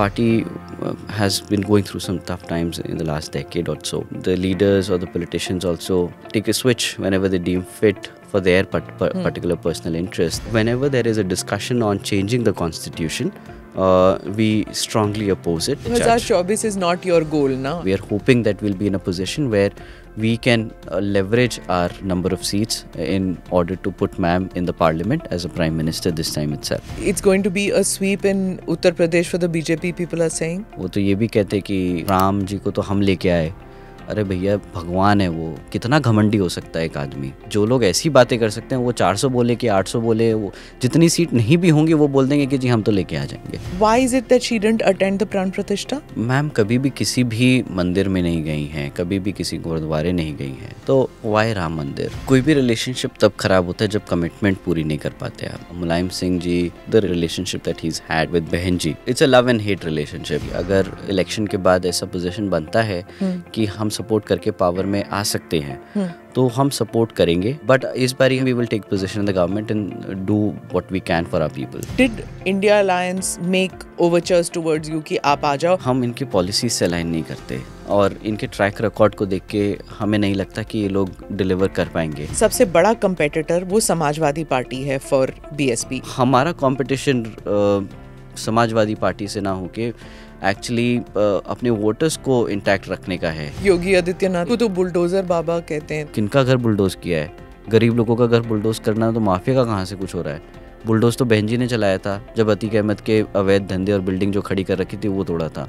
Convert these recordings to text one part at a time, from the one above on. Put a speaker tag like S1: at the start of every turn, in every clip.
S1: party uh, has been going through some tough times in the last decade or so. The leaders or the politicians also take a switch whenever they deem fit for their hmm. particular hmm. personal interest. Whenever there is a discussion on changing the constitution, uh, we strongly oppose it.
S2: job is not your goal now.
S1: We are hoping that we'll be in a position where we can uh, leverage our number of seats in order to put ma'am in the parliament as a prime minister this time itself.
S2: It's going to be a sweep in Uttar Pradesh for the BJP people are saying.
S1: वो तो ये भी कहते कि राम जी को तो हम लेके आए अरे भैया भगवान है वो कितना घमंडी हो सकता है एक आदमी जो लोग ऐसी बातें कर सकते हैं वो 400 बोले कि 800 बोले वो जितनी सीट नहीं भी होंगी वो बोल देंगे कि जी हम तो लेके आ जाएंगे
S2: why is it that she didn't attend the Pran Pratishtha
S1: ma'am कभी भी किसी भी मंदिर में नहीं गई हैं कभी भी किसी गुरुद्वारे नहीं गई हैं तो वाई राम मंदिर कोई भी रिलेशनशिप तब खराब होता है जब कमिटमेंट पूरी नहीं कर पाते आप Mulayam Singh ji the relationship that he is had with behen ji it's a love and hate relationship अगर इलेक्शन के बाद ऐसा पोजिशन बनता है हम्म। कि हम सपोर्ट करके पावर में आ सकते हैं हम्म। तो हम सपोर्ट करेंगे बट इस बार we will take position the government and do what we can for our people
S2: did India alliance make
S1: overtures towards you कि आप आ जाओ हम इनकी पॉलिसी से अलाइन नहीं करते और इनके ट्रैक रिकॉर्ड को देख के हमें नहीं लगता कि ये लोग डिलीवर कर पाएंगे
S2: सबसे बड़ा कंपटीटर वो समाजवादी पार्टी है फॉर बीएसपी हमारा कंपटीशन
S1: समाजवादी पार्टी से ना होके एक्चुअली uh, अपने वोटर्स को इंटैक्ट रखने का है
S2: योगी आदित्यनाथ को तो बुलडोजर बाबा कहते हैं
S1: किनका घर बुलडोज किया है गरीब लोगों का घर बुलडोज करना तो माफिया का कहाँ से कुछ हो रहा है बुलडोज तो बहन जी ने चलाया था जब अतीक अहमद के अवैध धंधे और बिल्डिंग जो खड़ी कर रखी थी वो तोड़ा था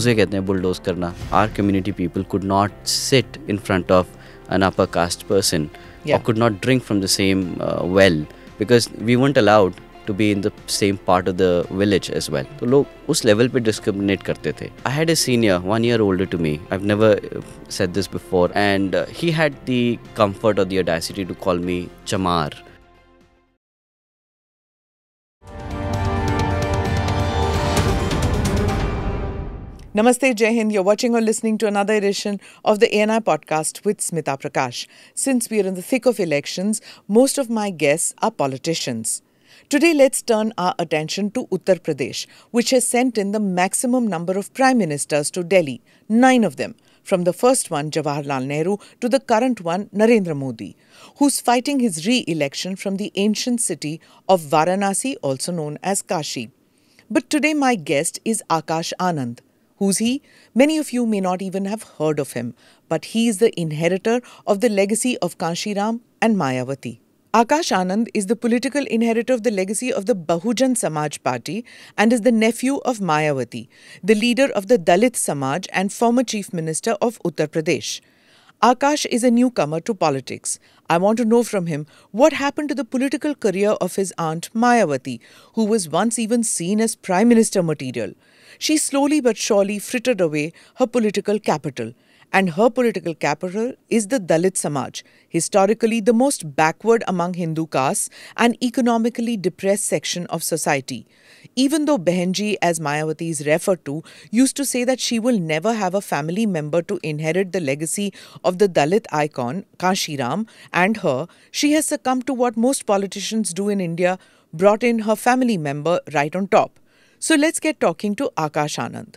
S1: उसे कहते हैं बुलडोज करना our community people could not sit in front of an upper caste person और could not drink from the same well because we weren't allowed to be in the same part of the village as well तो लोग उस level पे discriminate करते थे I had a senior one year older to me I never said this before and he had the comfort और the अडासिटी to call me chamar
S2: Namaste, Jai Hind. You're watching or listening to another edition of the ANI podcast with Smita Prakash. Since we are in the thick of elections, most of my guests are politicians. Today, let's turn our attention to Uttar Pradesh, which has sent in the maximum number of prime ministers to Delhi, nine of them, from the first one, Jawaharlal Nehru, to the current one, Narendra Modi, who's fighting his re election from the ancient city of Varanasi, also known as Kashi. But today, my guest is Akash Anand. Who's he? Many of you may not even have heard of him, but he is the inheritor of the legacy of Kashi Ram and Mayawati. Akash Anand is the political inheritor of the legacy of the Bahujan Samaj Party and is the nephew of Mayawati, the leader of the Dalit Samaj and former Chief Minister of Uttar Pradesh. Akash is a newcomer to politics. I want to know from him what happened to the political career of his aunt Mayawati, who was once even seen as Prime Minister material she slowly but surely frittered away her political capital. And her political capital is the Dalit Samaj, historically the most backward among Hindu castes and economically depressed section of society. Even though Behenji, as Mayawati is referred to, used to say that she will never have a family member to inherit the legacy of the Dalit icon Kashiram and her, she has succumbed to what most politicians do in India brought in her family member right on top. So let's get talking to Akash Anand.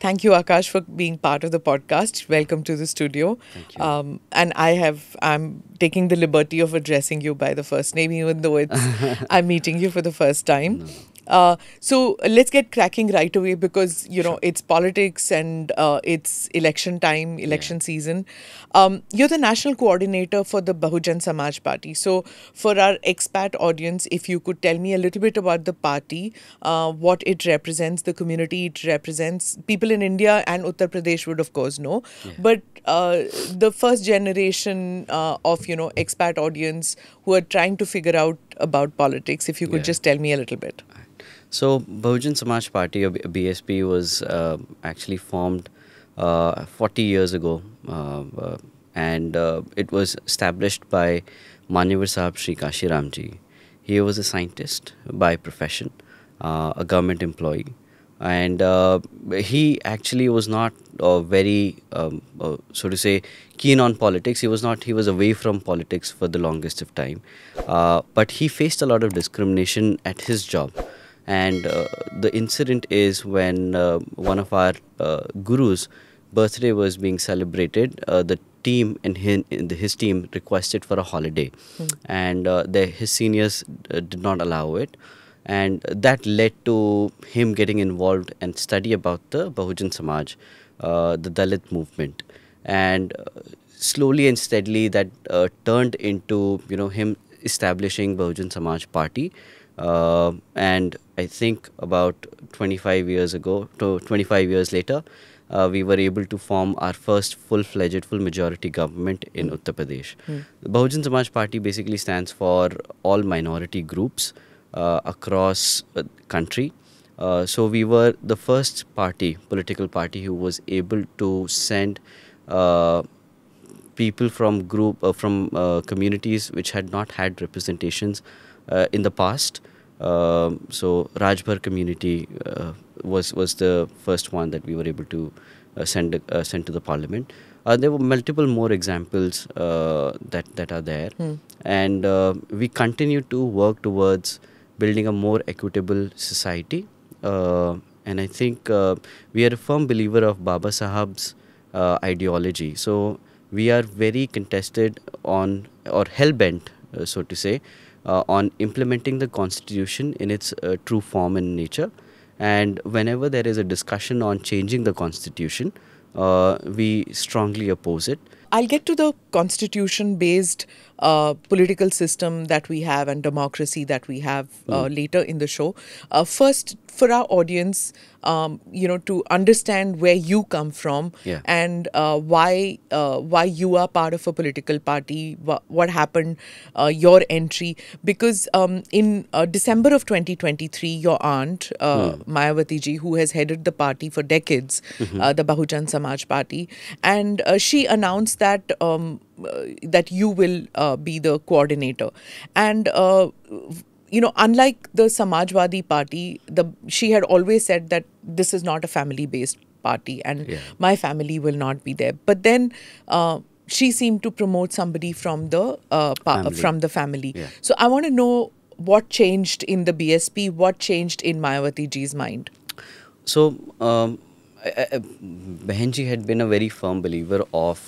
S2: Thank you, Akash, for being part of the podcast. Welcome to the studio. Thank you. Um, and I have I'm taking the liberty of addressing you by the first name, even though it's I'm meeting you for the first time. No. Uh, so let's get cracking right away because you know sure. it's politics and uh, it's election time, election yeah. season. Um, you're the national coordinator for the Bahujan Samaj Party. So for our expat audience, if you could tell me a little bit about the party, uh, what it represents, the community it represents. People in India and Uttar Pradesh would of course know, yeah. but uh, the first generation uh, of you know expat audience who are trying to figure out about politics. If you could yeah. just tell me a little bit.
S1: So Bhujan Samaj Party or BSP was uh, actually formed uh, 40 years ago uh, uh and uh, it was established by Manyavar Sahab Sri Kashi Ramji. He was a scientist by profession, uh, a government employee and uh, he actually was not uh, very um, uh, so to say keen on politics he was not he was away from politics for the longest of time but he faced a lot of discrimination at his job and uh, the incident is when uh, one of our uh, gurus' birthday was being celebrated. Uh, the team and his, his, team requested for a holiday, mm. and uh, the, his seniors did not allow it and that led to him getting involved and study about the Bahujan Samaj, uh, the Dalit movement, and slowly and steadily that uh, turned into you know him establishing Bahujan Samaj Party, uh, and I think about 25 years ago to 25 years later, uh, we were able to form our first full-fledged, full-majority government in Uttar Pradesh. Mm. The Bahujan Samaj Party basically stands for all minority groups uh, across the uh, country. Uh, so we were the first party, political party, who was able to send uh, people from group from communities which had not had representations uh, in the past. Um, so Rajbhar community uh, was was the first one that we were able to uh, send send to the parliament. there were multiple more examples that that are there, hmm. and we continue to work towards building a more equitable society. Uh, and I think uh, we are a firm believer of Baba Sahab's uh, ideology. So we are very contested on or hell bent, so to say, uh, on implementing the constitution in its uh, true form and nature and whenever there is a discussion on changing the constitution uh, we strongly oppose it
S2: i'll get to the constitution based political system that we have and democracy that we have uh, mm. later in the show. Uh, first, for our audience, um, you know, to understand where you come from yeah. and uh, why uh, why you are part of a political party, wh what happened, uh, your entry, because um, in December of 2023, your aunt mm. Mayawati ji, who has headed the party for decades, mm -hmm. the Bahujan Samaj Party, and she announced that um, that you will uh, be the coordinator. And uh, you know, unlike the Samajwadi Party, the she had always said that this is not a family-based party, and yeah. my family will not be there. But then. Uh, she seemed to promote somebody from the uh, from the family. Yeah. So I want to know what changed in the BSP, what changed in Mayawati ji's mind.
S1: So um, I, I, Behenji had been a very firm believer of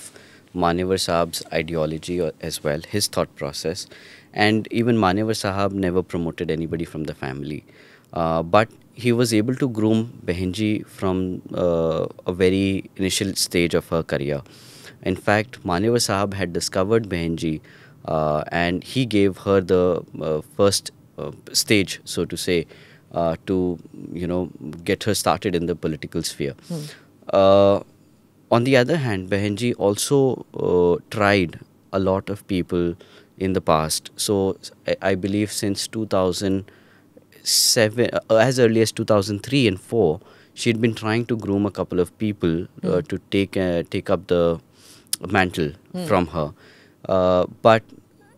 S1: Manevar Sahab's ideology as well, his thought process. And even Manevar Sahab never promoted anybody from the family. Uh, but he was able to groom Behenji from uh, a very initial stage of her career. In fact, Manevar Sahab had discovered Behenji uh, and he gave her the uh, first uh, stage, so to say, uh, to, you know, get her started in the political sphere. Hmm. On the other hand, Behenji also uh, tried a lot of people in the past. So I, I believe since 2007, uh, as early as 2003 and 4, she had been trying to groom a couple of people mm. to take uh, take up the mantle mm. from her. Uh, but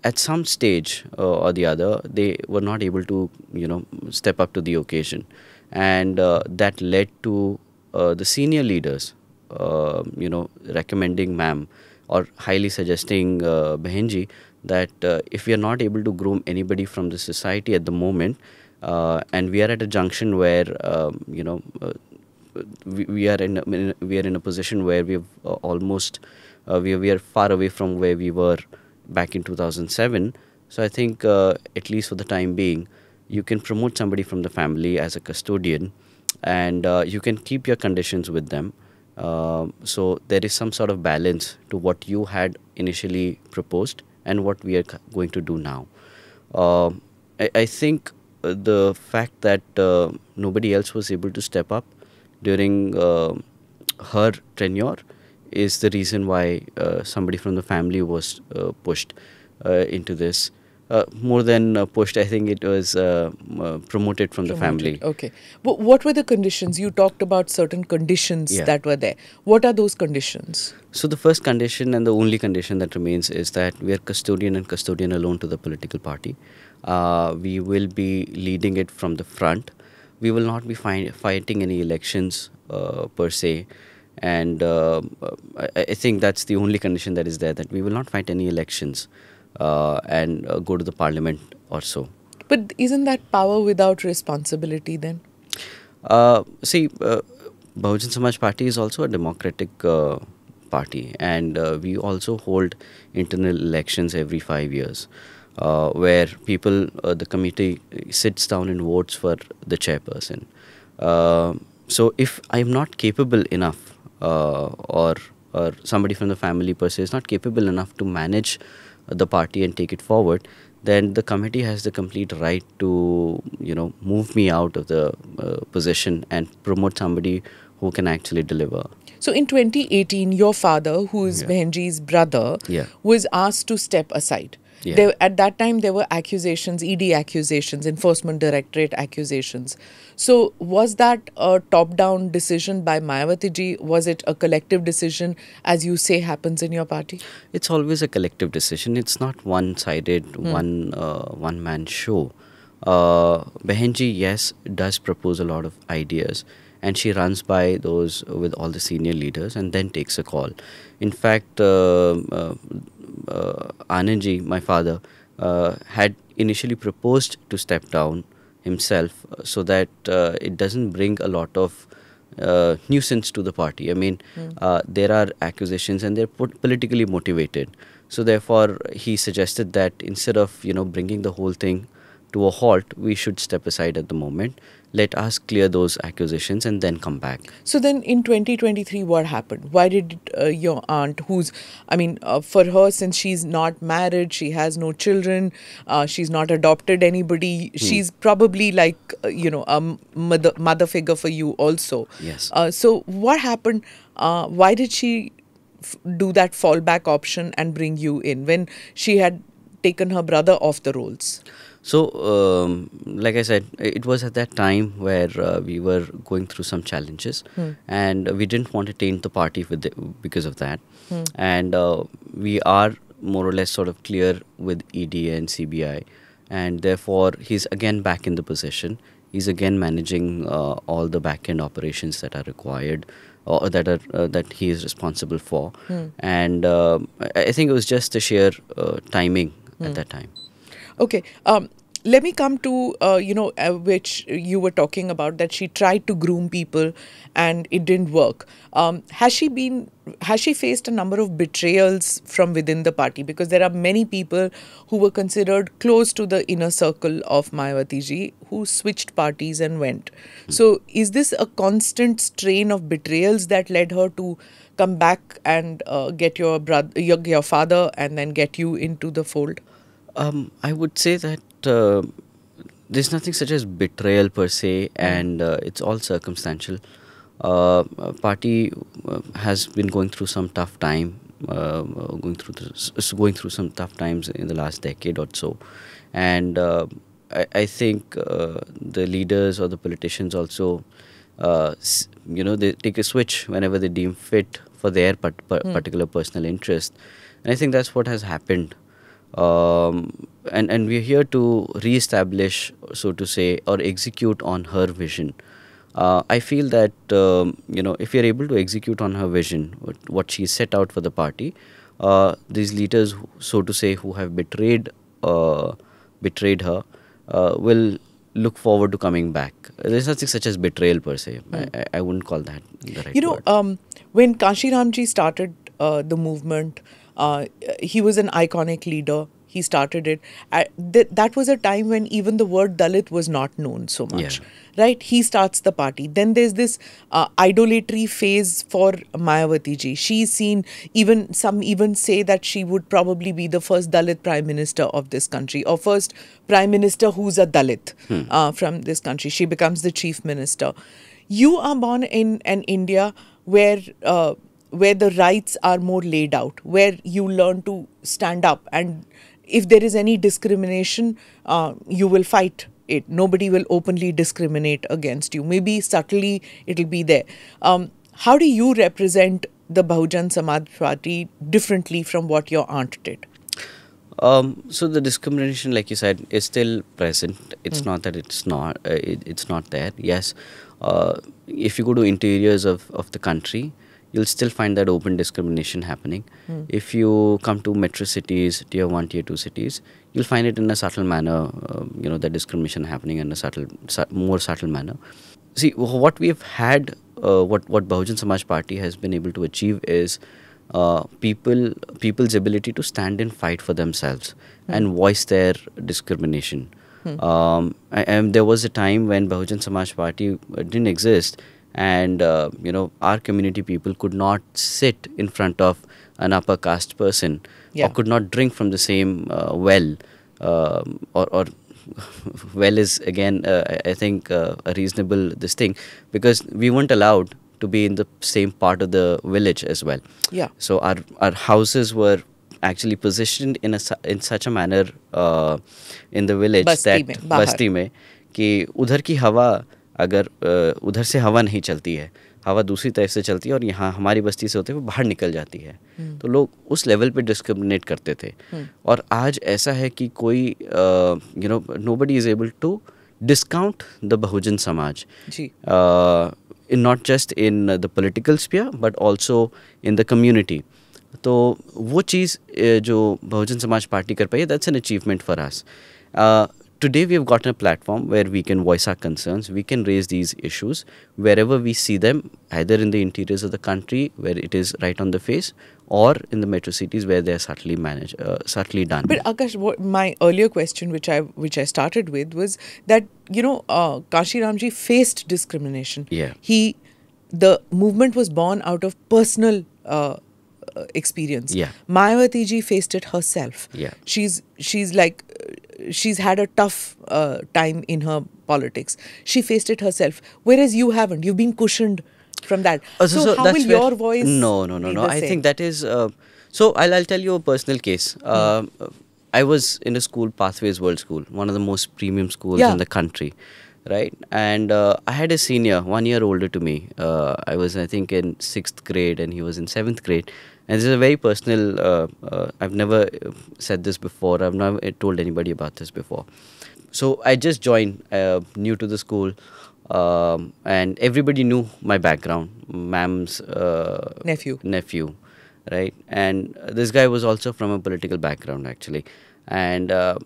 S1: at some stage uh, or the other, they were not able to, you know, step up to the occasion, and uh, that led to uh, the senior leaders uh, you know, recommending ma'am or highly suggesting uh, Behenji that uh, if we are not able to groom anybody from the society at the moment, uh, and we are at a junction where um, you know uh, we, we, are in, in, we are in a position where we've almost we we are far away from where we were back in 2007. So I think at least for the time being, you can promote somebody from the family as a custodian, and you can keep your conditions with them um, so there is some sort of balance to what you had initially proposed and what we are going to do now. Uh, I, I, think uh, the fact that uh, nobody else was able to step up during uh, her tenure is the reason why uh, somebody from the family was uh, pushed into this uh, more than uh, pushed. I think it was uh, uh promoted from promoted. the family.
S2: Okay. But what were the conditions? You talked about certain conditions yeah. that were there. What are those conditions?
S1: So, the first condition and the only condition that remains is that we are custodian and custodian alone to the political party. Uh, we will be leading it from the front. We will not be fi- fighting any elections uh, per se. And I-, I think that's the only condition that is there that we will not fight any elections. Uh, and uh, go to the parliament or so.
S2: But isn't that power without responsibility then?
S1: Uh, see, Bahujan Samaj Party is also a democratic party, and we also hold internal elections every five years. Uh, where people, uh, the committee sits down and votes for the chairperson. Uh, so if I'm not capable enough, or or somebody from the family per se is not capable enough to manage the party and take it forward, then the committee has the complete right to you know move me out of the uh, position and promote somebody who can actually deliver.
S2: So in 2018, your father, who is yeah. Behenji's brother, yeah. was asked to step aside. Yeah. at that time, there were accusations, ED accusations, Enforcement Directorate accusations. So, was that a top down decision by Mayawati ji? Was it a collective decision, as you say happens in your party?
S1: It's always a collective decision. It's not one sided, hmm. one, uh, one man show. Uh, Behenji, yes, does propose a lot of ideas and she runs by those with all the senior leaders and then takes a call. In fact, uh, uh, uh, Anandji, my father, uh, had initially proposed to step down himself uh, so that it doesn't bring a lot of uh, nuisance to the party. I mean, mm. uh, there are accusations and they're politically motivated. So therefore, he suggested that instead of you know bringing the whole thing to a halt, we should step aside at the moment let us clear those
S2: accusations and then come back. So then in 2023, what happened? Why did uh, your aunt, who's, I mean, uh, for her, since she's not married, she has no children, uh, she's not adopted anybody, hmm. she's probably like, uh, you know, a mother, mother figure for you also. Yes. Uh, so what happened? Uh, why did she do that fallback option and bring you in when she had taken her brother off the rolls?
S1: So, um, like I said, it was at that time where uh, we were going through some challenges, hmm. and we didn't want to taint the party with the, because of that. Hmm. And uh, we are more or less sort of clear with ED and CBI, and therefore he's again back in the position. He's again managing uh, all the back-end operations that are required or that are uh, that he is responsible for. Hmm. And uh, I think it was just the sheer uh, timing at that time.
S2: Okay. Um, let me come to uh, you know uh, which you were talking about that she tried to groom people and it didn't work um, has she been has she faced a number of betrayals from within the party because there are many people who were considered close to the inner circle of Mayawati ji who switched parties and went so is this a constant strain of betrayals that led her to come back and uh, get your brother your, your father and then get you into the fold um, I would
S1: say that uh, there's nothing such as betrayal per se, and uh, it's all circumstantial. Uh, party uh, has been going through some tough time, uh, uh, going through going through some tough times in the last decade or so, and I, I, think the leaders or the politicians also, you know, they take a switch whenever they deem fit for their part- mm. particular personal interest, and I think that's what has happened. Um, and and we're here to reestablish, so to say, or execute on her vision. Uh, I feel that um, you know if we are able to execute on her vision, what, what she set out for the party, uh, these leaders, so to say, who have betrayed uh, betrayed her, uh, will look forward to coming back. There's nothing such as betrayal per se. Mm. I, I, wouldn't call that the right. You know,
S2: um, when Kashi Ramji started uh, the movement uh, he was an iconic leader. He started it. that was a time when even the word Dalit was not known so much. Yeah. Right? He starts the party. Then there's this uh, idolatry phase for Mayawati ji. She's seen, even some even say that she would probably be the first Dalit prime minister of this country or first prime minister who's a Dalit hmm. uh, from this country. She becomes the chief minister. You are born in an India where uh, where the rights are more laid out, where you learn to stand up, and if there is any discrimination, uh, you will fight it. Nobody will openly discriminate against you. Maybe subtly it'll be there. Um, how do you represent the Bahujan Samaj Party differently from what your aunt did?
S1: Um, so the discrimination, like you said, is still present. It's mm. not that it's not. Uh, it, it's not there. Yes, uh, if you go to interiors of of the country, you'll still find that open discrimination happening. Mm. If you come to metro cities, tier one, tier two cities, you'll find it in a subtle manner. Uh, you know that discrimination happening in a subtle, su more subtle manner. See what we've had, uh, what what Bahujan Samaj Party has been able to achieve is. Uh, people people's ability to stand and fight for themselves mm. and voice their discrimination. Mm. Um, and, and there was a time when Bahujan Samaj Party uh, didn't exist, and uh, you know our community people could not sit in front of an upper caste person yeah. or could not drink from the same uh, well uh, or, or well is again uh, i think uh, a reasonable this thing because we weren't allowed to be in the same part of the village as well yeah so our our houses were actually positioned in a in such a manner uh, in the village basti that mein, bahar. basti mein ki udhar ki hawa अगर उधर से हवा नहीं चलती है हवा दूसरी तरफ से चलती है और यहाँ हमारी बस्ती से होते हुए बाहर निकल जाती है हम्म। तो लोग उस लेवल पे डिस्क्रिमिनेट करते थे हम्म। और आज ऐसा है कि कोई you know nobody is able to discount the Bahujan Samaj in not just in the political sphere but also in the community तो वो चीज़ जो बहुजन समाज पार्टी कर पाई है that's an achievement for us today we've gotten a platform where we can voice our concerns we can raise these issues wherever we see them either in the interiors of the country where it is right on the face or in the metro cities where they're subtly managed uh, subtly done but
S2: akash what my earlier question which i which i started with was that you know uh, kashi ramji faced discrimination yeah he the movement was born out of personal uh, uh experience. Yeah. Mayawati ji faced it herself. Yeah. She's she's like uh, she's had a tough uh, time in her politics. She faced it herself, whereas you haven't. You've been cushioned from that. Uh, so, so, how will where, your voice? No, no, no, no. I same? think
S1: that is. Uh, so I'll I'll tell you a personal case. Mm. I was in a school, Pathways World School, one of the most premium schools yeah. in the country, right? And uh, I had a senior, one year older to me. Uh, I was, I think, in sixth grade, and he was in seventh grade and this is a very personal. Uh, uh, I've never said this before. I've never told anybody about this before. So I just joined, uh, new to the school, um, and everybody knew my background. Mam's uh, nephew, nephew, right? And this guy was also from a political background, actually, and uh,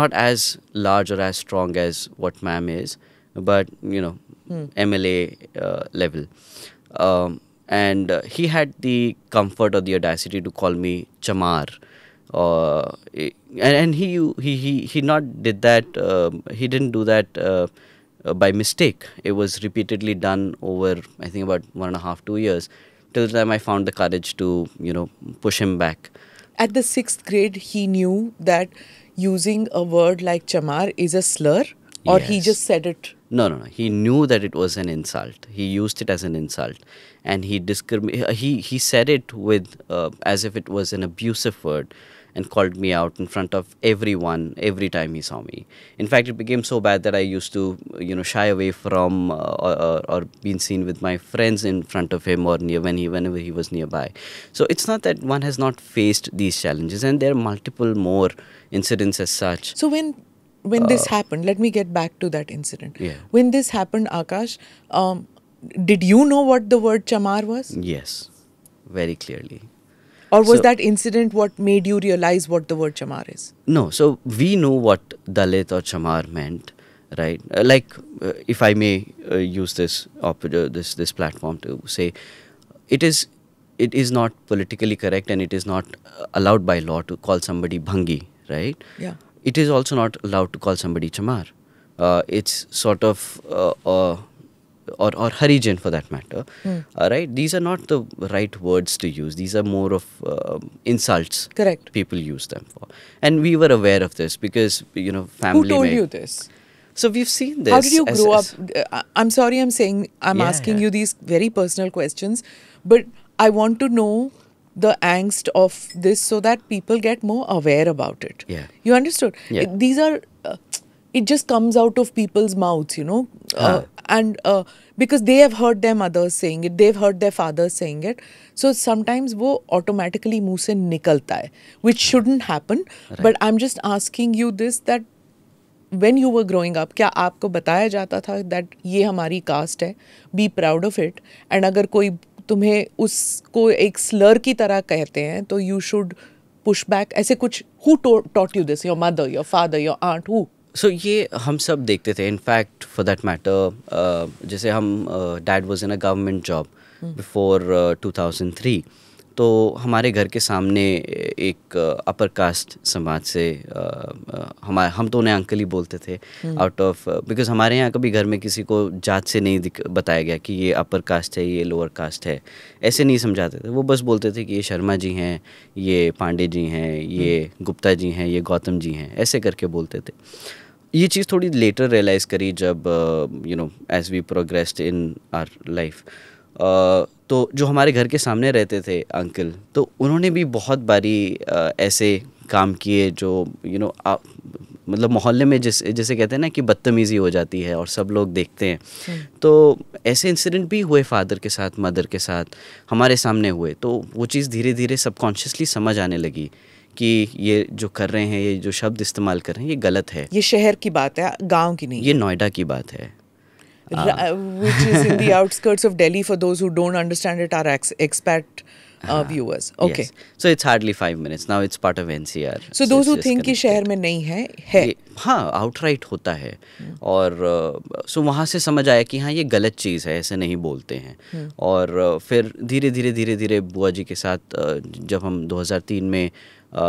S1: not as large or as strong as what Mam is, but you know, hmm. MLA uh, level. Um, and uh, he had the comfort or the audacity to call me chamar uh, and, and he he he he not did that uh, he didn't do that uh, by mistake it was repeatedly done over i think about one and a half two years till the time i found the courage to you know push him back
S2: at the sixth grade he knew that using a word like chamar is a slur or yes. he just said it
S1: no, no, no. He knew that it was an insult. He used it as an insult, and he discrimi- he he said it with uh, as if it was an abusive word, and called me out in front of everyone every time he saw me. In fact, it became so bad that I used to you know shy away from uh, or, or being seen with my friends in front of him or near when he whenever he was nearby. So it's not that one has not faced these challenges, and there are multiple more incidents as such.
S2: So when when uh, this happened, let me get back to that incident. Yeah. When this happened, Akash, um, did you know what the word chamar was?
S1: Yes, very clearly. Or was so, that
S2: incident what made you realize what the word chamar is?
S1: No, so we know what Dalit or chamar meant, right? Uh, like, uh, if I may uh, use this uh, this this platform to say, it is it is not politically correct and it is not uh, allowed by law to call somebody bhangi, right? Yeah it is also not allowed to call somebody chamar. Uh, it's sort of uh, uh, or or harijan for that matter. Mm. right? These are not the right words to use. These are more of um, insults. Correct. People use them for, and we were aware of this because you know family. Who told you this? So we've seen this. How did you as, grow as,
S2: up? Uh, I'm sorry, I'm saying I'm yeah, asking yeah. you these very personal questions, but I want to know the angst of this so that people get more aware about it. Yeah. You understood? Yeah. It, these are, uh, it just comes out of people's mouths, you know. Uh, and uh, because they have heard their mothers saying it, they've heard their fathers saying it. So sometimes wo automatically muh se nikalta hai, which shouldn't happen. Right. But I'm just asking you this that when you were growing up, क्या आपको बताया जाता था that ये हमारी caste है, be proud of it. And अगर कोई तुम्हें उसको एक स्लर की तरह कहते हैं तो यू शुड पुश बैक ऐसे कुछ who taught you this your mother your father your aunt who
S1: so ये हम सब देखते थे इनफैक्ट फॉर दैट मैटर जैसे हम dad was in a government job before two thousand three तो हमारे घर के सामने एक अपर कास्ट समाज से हमारे हम तो उन्हें अंकल ही बोलते थे आउट ऑफ बिकॉज हमारे यहाँ कभी घर में किसी को जात से नहीं बताया गया कि ये अपर कास्ट है ये लोअर कास्ट है ऐसे नहीं समझाते थे वो बस बोलते थे कि ये शर्मा जी हैं ये पांडे जी हैं ये हम्म। गुप्ता जी हैं ये गौतम जी हैं ऐसे करके बोलते थे ये चीज़ थोड़ी लेटर रियलाइज़ करी जब you know as we progressed in our life तो जो हमारे घर के सामने रहते थे अंकल तो उन्होंने भी बहुत बारी ऐसे काम किए जो यू नो मतलब मोहल्ले में जिस जैसे कहते हैं ना कि बदतमीज़ी हो जाती है और सब लोग देखते हैं तो ऐसे इंसिडेंट भी हुए फादर के साथ मदर के साथ हमारे सामने हुए तो वो चीज़ धीरे धीरे सबकॉन्शियसली समझ आने लगी कि ये जो कर रहे हैं ये जो शब्द इस्तेमाल कर रहे हैं ये गलत है ये
S2: शहर की बात है गांव की
S1: नहीं ये नोएडा की बात है
S2: uh. which is in the outskirts of Delhi. For those who don't understand it, are ex- expat uh, viewers. Okay. Yes.
S1: So it's hardly five minutes. Now it's part of NCR. So, so those who think कि
S2: शहर में नहीं है है ये,
S1: हाँ outright होता है hmm. और सो uh, वहाँ से समझ आया कि हाँ ये गलत चीज़ है ऐसे नहीं बोलते हैं hmm. और uh, फिर धीरे धीरे धीरे धीरे बुआ जी के साथ uh, जब हम 2003 में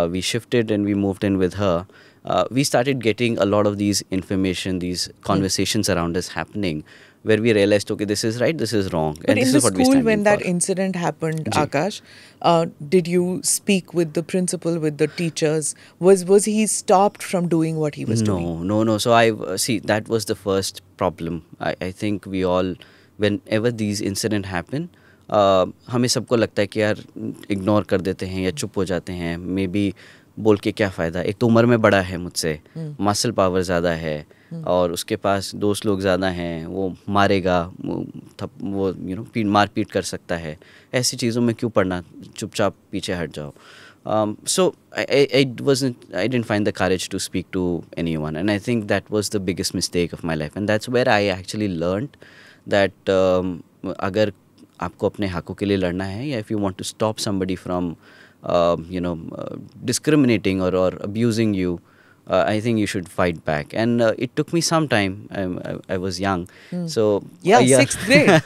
S1: we shifted and we moved in with her uh, we started getting a lot of these information, these conversations around us happening, where we realized, okay, this is right, this is wrong. But and this is what school, when that
S2: for. incident happened, Ji. Akash, uh, did you speak with the principal, with the teachers? Was was he stopped from doing what he was no, doing?
S1: No, no, no. So I uh, see that was the first problem. I, I think we all, whenever these incident happen. Uh, हमें सबको लगता है कि यार ignore कर देते हैं या चुप हो जाते हैं मे बी बोल के क्या फ़ायदा एक तो उम्र में बड़ा है मुझसे मसल पावर ज़्यादा है हम्म। और उसके पास दोस्त लोग ज़्यादा हैं वो मारेगा वो थप वो यू नो पीट मार पीट कर सकता है ऐसी चीज़ों में क्यों पढ़ना चुपचाप पीछे हट जाओ so I was I didn't find the didn't to speak to anyone and I think that was the biggest mistake of my life and that's and I actually learn that अगर आपको अपने हकों के लिए लड़ना है या if you want to stop somebody from Um, you know, uh, discriminating or, or abusing you, uh, I think you should fight back. And uh, it took me some time. I, I, I was young, mm. so uh, yeah, sixth grade.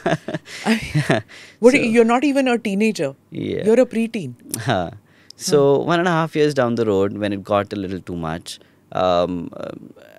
S1: I mean, so,
S2: you're not even a teenager. Yeah, you're a preteen.
S1: So hmm. one and a half years down the road, when it got a little too much, um, uh,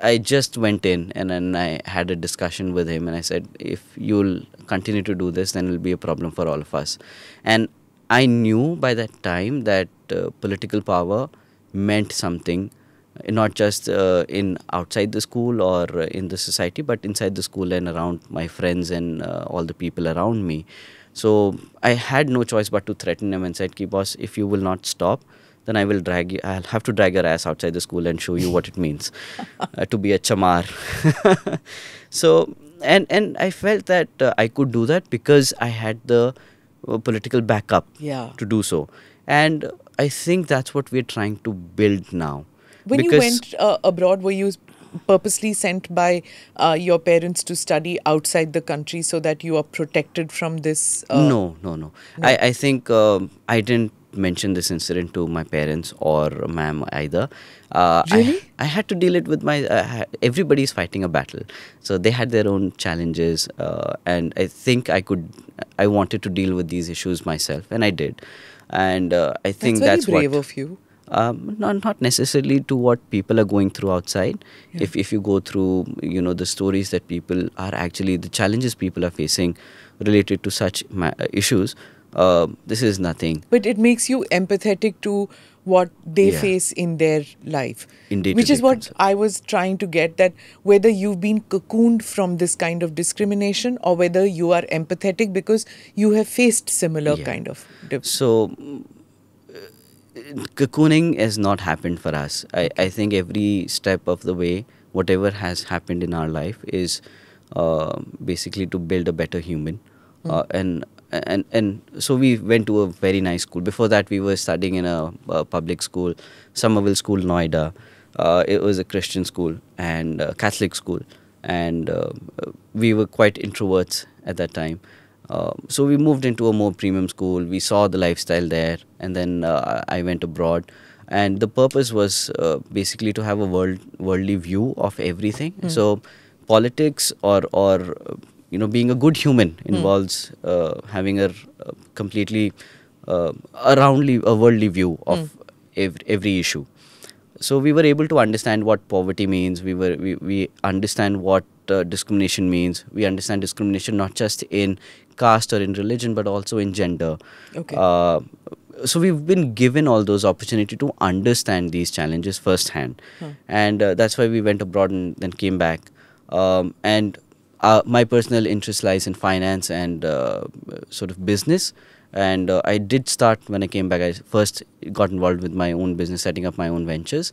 S1: I just went in and then I had a discussion with him, and I said, if you'll continue to do this, then it'll be a problem for all of us. And I knew by that time that uh, political power meant something, uh, not just uh, in outside the school or uh, in the society, but inside the school and around my friends and uh, all the people around me. So I had no choice but to threaten him and said, "Ki boss, if you will not stop." Then I will drag you. I'll have to drag your ass outside the school and show you what it means uh, to be a chamar. so and and I felt that I could do that because I had the political backup yeah. to do so. And I think that's what we're trying to build now. When you went
S2: uh, abroad, were you purposely sent by uh, your parents to study outside the country so that you are protected from this? Uh, no,
S1: no, no, no, I, I think um, I didn't mention this incident to my parents or ma'am either. Uh, really? I, I, had to deal it with my. Uh, everybody is fighting a battle, so they had their own challenges, uh, and I think I could. I wanted to deal with these issues myself, and I did, and uh, I think that's, very that's brave what, of you. Um, not not necessarily to what people are going through outside. Yeah. If if you go through, you know, the stories that people are actually the challenges people are facing related to such issues, um, this is nothing.
S2: But it makes you empathetic to what they yeah. face in their life. Indeed. Which is what I was trying to get that whether you've been cocooned from this kind of discrimination or whether you are empathetic because you have faced similar yeah. kind of.
S1: So, uh, cocooning has not happened for us. I, I think every step of the way, whatever has happened in our life is uh, basically to build a better human. Mm. Uh, and and and so we went to a very nice school. Before that, we were studying in a, a public school, Somerville School, Noida. Uh, it was a Christian school and a Catholic school, and uh, we were quite introverts at that time. Uh, so we moved into a more premium school. We saw the lifestyle there, and then uh, I went abroad. And the purpose was uh, basically to have a world worldly view of everything. Mm. So politics or or you know, being a good human hmm. involves mm. having a completely uh, a roundly, a worldly view hmm. of mm. ev every issue. So we were able to understand what poverty means. We were we, we understand what uh, discrimination means. We understand discrimination not just in caste or in religion, but also in gender. Okay. Uh, so we've been given all those opportunity to understand these challenges firsthand, hmm. and uh, that's why we went abroad and then came back. Um, and uh, my personal interest lies in finance and uh, sort of business. And uh, I did start when I came back. I first got involved with my own business, setting up my own ventures,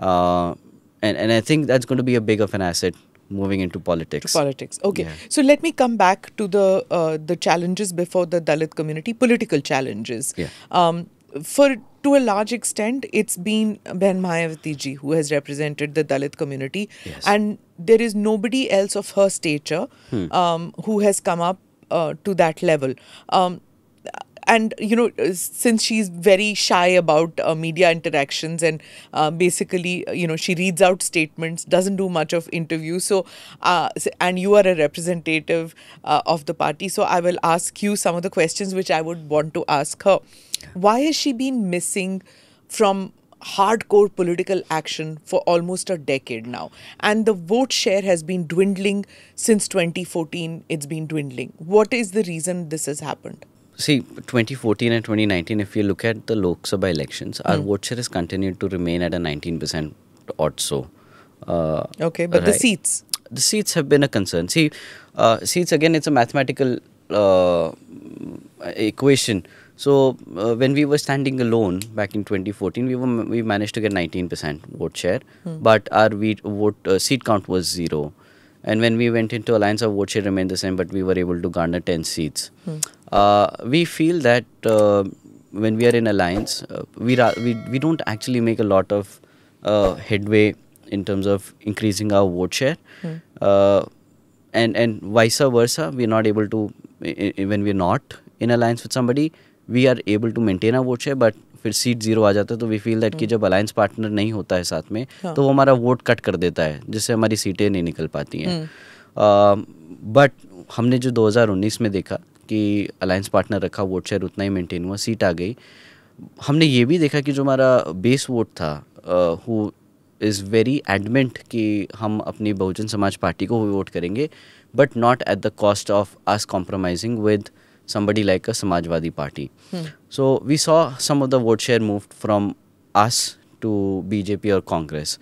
S1: uh, and and I think that's going to be a big of an asset moving into politics. To
S2: politics. Okay. Yeah. So let me come back to the uh, the challenges before the Dalit community, political challenges. Yeah. Um, for to a large extent, it's been Ben Mayavati ji who has represented the Dalit community, yes. and there is nobody else of her stature hmm. um, who has come up uh, to that level. Um, and you know, since she's very shy about uh, media interactions and uh, basically, uh, you know, she reads out statements, doesn't do much of interviews. So, uh, and you are a representative uh, of the party, so I will ask you some of the questions which I would want to ask her. Why has she been missing from hardcore political action for almost a decade now. And the vote share has been dwindling since 2014. It's been dwindling. What is the reason this has happened?
S1: See, 2014 and 2019, if you look at the Lok Sabha elections, our hmm. vote share has continued to remain at a 19% or so. Uh, okay, but right. the seats? The seats have been a concern. See, uh, seats, again, it's a mathematical uh, equation so uh, when we were standing alone back in 2014, we were we managed to get 19% vote share, hmm. but our vote uh, seat count was zero. And when we went into alliance, our vote share remained the same, but we were able to garner 10 seats. Hmm. Uh, we feel that uh, when we are in alliance, uh, we, we we don't actually make a lot of uh, headway in terms of increasing our vote share. Hmm. and, and vice versa, we're not able to, when we're not in alliance with somebody, we are able to maintain a vote share but फिर seat zero आ जाता है तो we feel that कि hmm. जब alliance partner नहीं होता है साथ में हाँ. तो वो हमारा वोट कट कर देता है जिससे हमारी सीटें नहीं निकल पाती हैं बट hmm. uh, um, हमने जो 2019 में देखा कि अलायंस पार्टनर रखा वोट शेयर उतना ही मेंटेन हुआ सीट आ गई हमने ये भी देखा कि जो हमारा बेस वोट था हु इज़ वेरी एडमेंट कि हम अपनी बहुजन समाज पार्टी को वोट करेंगे but not at the cost of us compromising with somebody like a Samajwadi Party. Hmm. So we saw some of the vote share moved from us to BJP or Congress.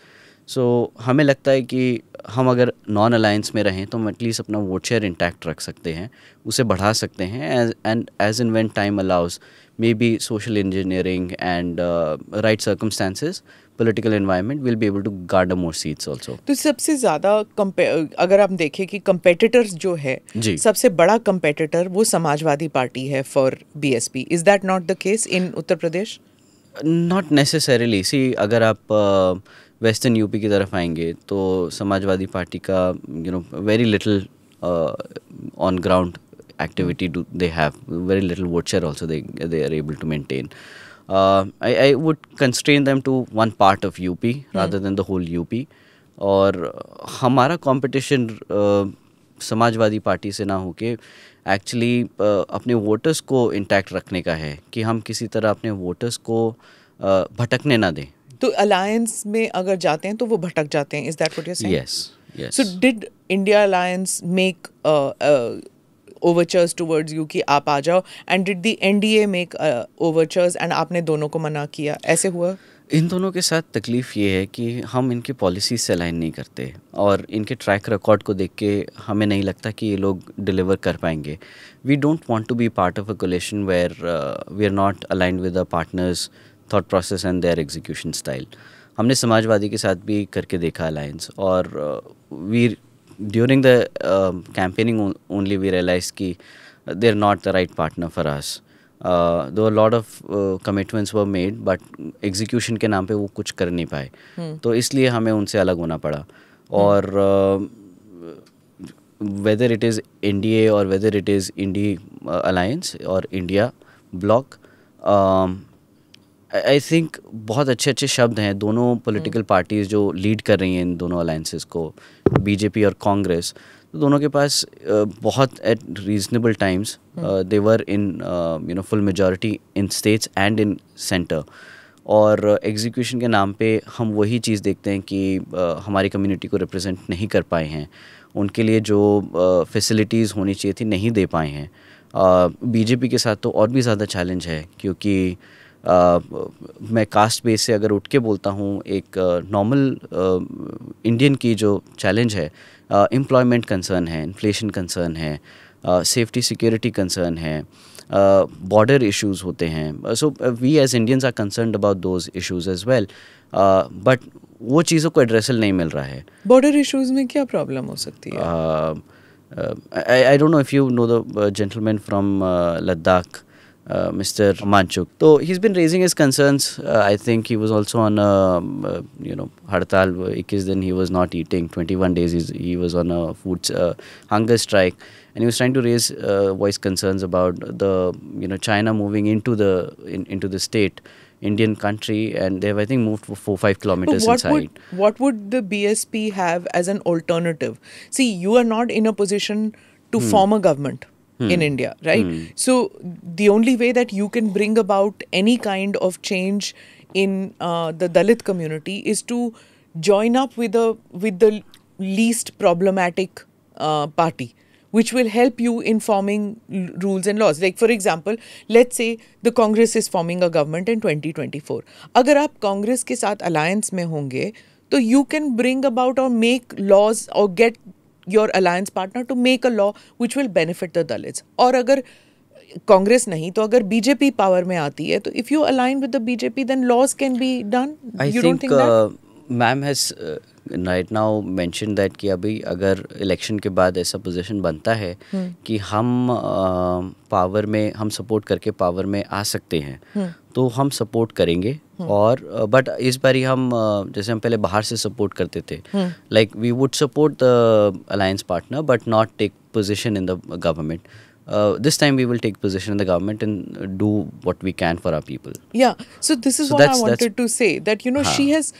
S1: So so, हमें लगता है कि हम अगर non alliance में रहें तो हम एटलीस्ट अपना वोट शेयर इंटैक्ट रख सकते हैं उसे बढ़ा सकते हैं and as in when time allows may be social engineering and right circumstances political environment will be able to guard a more seats also
S2: तो सबसे ज्यादा अगर आप देखें कि कम्पेटिटर्स जो है जी. सबसे बड़ा कम्पेटिटर वो समाजवादी पार्टी है for B S P is that not the case in Uttar Pradesh
S1: not necessarily see अगर आप वेस्टर्न uh, यूपी की तरफ आएंगे तो समाजवादी पार्टी का you know very little on ground activity they have very little vote share also they are able to maintain uh, I, I, would constrain them to one part of UP mm. rather than the whole UP. और हमारा competition uh, Samajwadi party से ना होके actually uh, अपने voters को intact रखने का है कि हम किसी तरह अपने वोटर्स को आ, uh, भटकने ना दें
S2: तो अलायंस में अगर जाते हैं तो वो भटक जाते हैं is that what you are saying yes yes so did India alliance make overtures towards you कि आप आ जाओ and did the N D A make overtures and आपने दोनों को मना किया
S1: ऐसे हुआ इन दोनों के साथ तकलीफ़ ये है कि हम इनकी पॉलिसी से अलाइन नहीं करते और इनके ट्रैक रिकॉर्ड को देख के हमें नहीं लगता कि ये लोग डिलीवर कर पाएंगे we don't want to be part of a coalition where we are not aligned with a partners thought process and their execution style हमने समाजवादी के साथ भी करके देखा अलायंस और we uh, during the uh, campaigning only we realized that they're not the right partner for us. Uh, though a lot of commitments were made but execution के नाम पे वो कुछ कर नहीं पाए hmm. तो इसलिए हमें उनसे अलग होना पड़ा hmm. और whether it is N D A और whether it is INDI alliance और इंडिया ब्लॉक आई थिंक बहुत अच्छे अच्छे शब्द हैं दोनों पॉलिटिकल हम्म। पार्टीज़ जो लीड कर रही हैं इन दोनों अलायंसेस को बीजेपी और कांग्रेस तो दोनों के पास uh, बहुत at reasonable times they were in you know full majority in states and in centre और एग्जीक्यूशन के नाम पे हम वही चीज़ देखते हैं कि uh, हमारी कम्युनिटी को रिप्रेजेंट नहीं कर पाए हैं उनके लिए जो फैसिलिटीज़ uh, होनी चाहिए थी नहीं दे पाए हैं बीजेपी के साथ तो और भी ज़्यादा चैलेंज है क्योंकि मैं कास्ट बेस से अगर उठ के बोलता हूँ एक नॉर्मल इंडियन की जो चैलेंज है एम्प्लॉयमेंट कंसर्न है इन्फ्लेशन कंसर्न है सेफ्टी सिक्योरिटी कंसर्न है बॉर्डर इश्यूज होते हैं so we as Indians are concern about those issues as well but वो चीज़ों को एड्रेसल नहीं मिल रहा है
S2: बॉर्डर इश्यूज में क्या प्रॉब्लम हो सकती
S1: है I don't know if you know the gentleman from Ladakh uh, Mr. Manchuk. So he's been raising his concerns. Uh, I think he was also on a, uh, you know, hartal. 21 then he was not eating. 21 days he was on a food uh, hunger strike, and he was trying to raise uh, voice concerns about the you know China moving into the in, into the state. Indian country, and they have, I think, moved for four five kilometers what inside. Would,
S2: what would the BSP have as an alternative? See, you are not in a position to hmm. form a government. Hmm. in India, right? Hmm. So the only way that you can bring about any kind of change in uh, the Dalit community is to join up with the with the least problematic uh, party, which will help you in forming rules and laws. Like for example, let's say the Congress is forming a government in 2024. अगर आप Congress के साथ alliance में होंगे तो you can bring about or make laws or get your alliance partner to make a law which will benefit the Dalits और अगर कांग्रेस नहीं तो अगर बीजेपी पावर में आती है तो if you align with the BJP then laws can be done you don't think
S1: ma'am has right now mention that कि अभी अगर इलेक्शन के बाद ऐसा पोजीशन बनता है हम्म। कि हम पावर uh, में हम सपोर्ट करके पावर में आ सकते हैं हम्म। तो हम सपोर्ट करेंगे हम्म। और बट uh, इस बारी हम uh, जैसे हम पहले बाहर से सपोर्ट करते थे like we would support the alliance partner but not take position in the government Uh, this time we will take position in the government and do what we can for our people.
S2: Yeah. So this is so what I wanted to say that you know Haan. she हाँ। has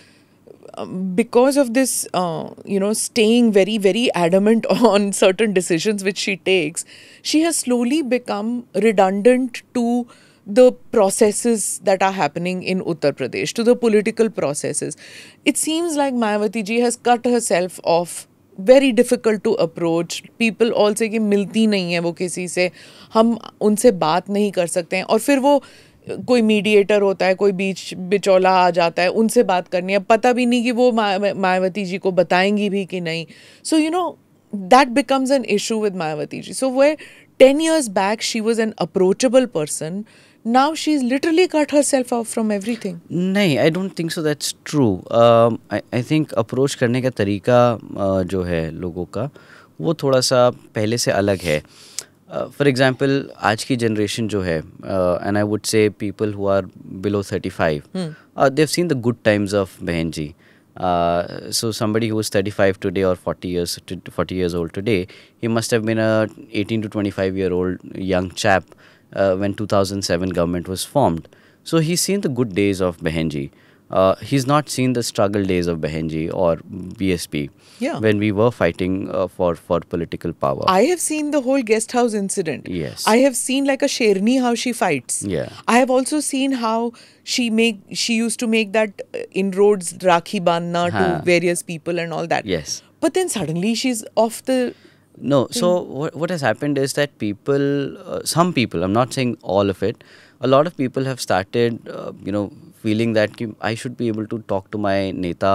S2: because of this, uh, you know, staying very, very adamant on certain decisions which she takes, she has slowly become redundant to the processes that are happening in Uttar Pradesh, to the political processes. It seems like Mayawati ji has cut herself off very difficult to approach people all से कि मिलती नहीं है वो किसी से हम उनसे बात नहीं कर सकते हैं और फिर वो कोई मीडिएटर होता है कोई बीच बिचौला आ जाता है उनसे बात करनी है पता भी नहीं कि वो मायावती जी को बताएंगी भी कि नहीं so you know that becomes an issue with Mayawati ji so way ten years back she was an approachable person now she is literally cut herself out from everything
S1: नहीं I don't think so that's true I think approach करने का तरीका uh, जो है लोगों का वो थोड़ा सा पहले से अलग है Uh, for example, आज generation, जनरेशन जो है and I would say people who are below thirty five they've seen the good times so somebody who is 35 today or 40 years old today he must have been a 18 to 25 year old young chap uh, when 2007 government was formed so he's seen the good days of behenji uh, he's not seen the struggle days of Behenji or BSP yeah. when we were fighting uh, for, for political power. I
S2: have seen the whole guest house incident. Yes. I have seen like a Sherni how she fights. Yeah. I have also seen how she make she used to make that uh, inroads Rakhi banna huh. to various people and all that. Yes. But then suddenly she's off the
S1: no. Thing. So what, what has happened is that people, uh, some people, I'm not saying all of it, a lot of people have started, uh, you know, feeling that that I should be able to talk to my neta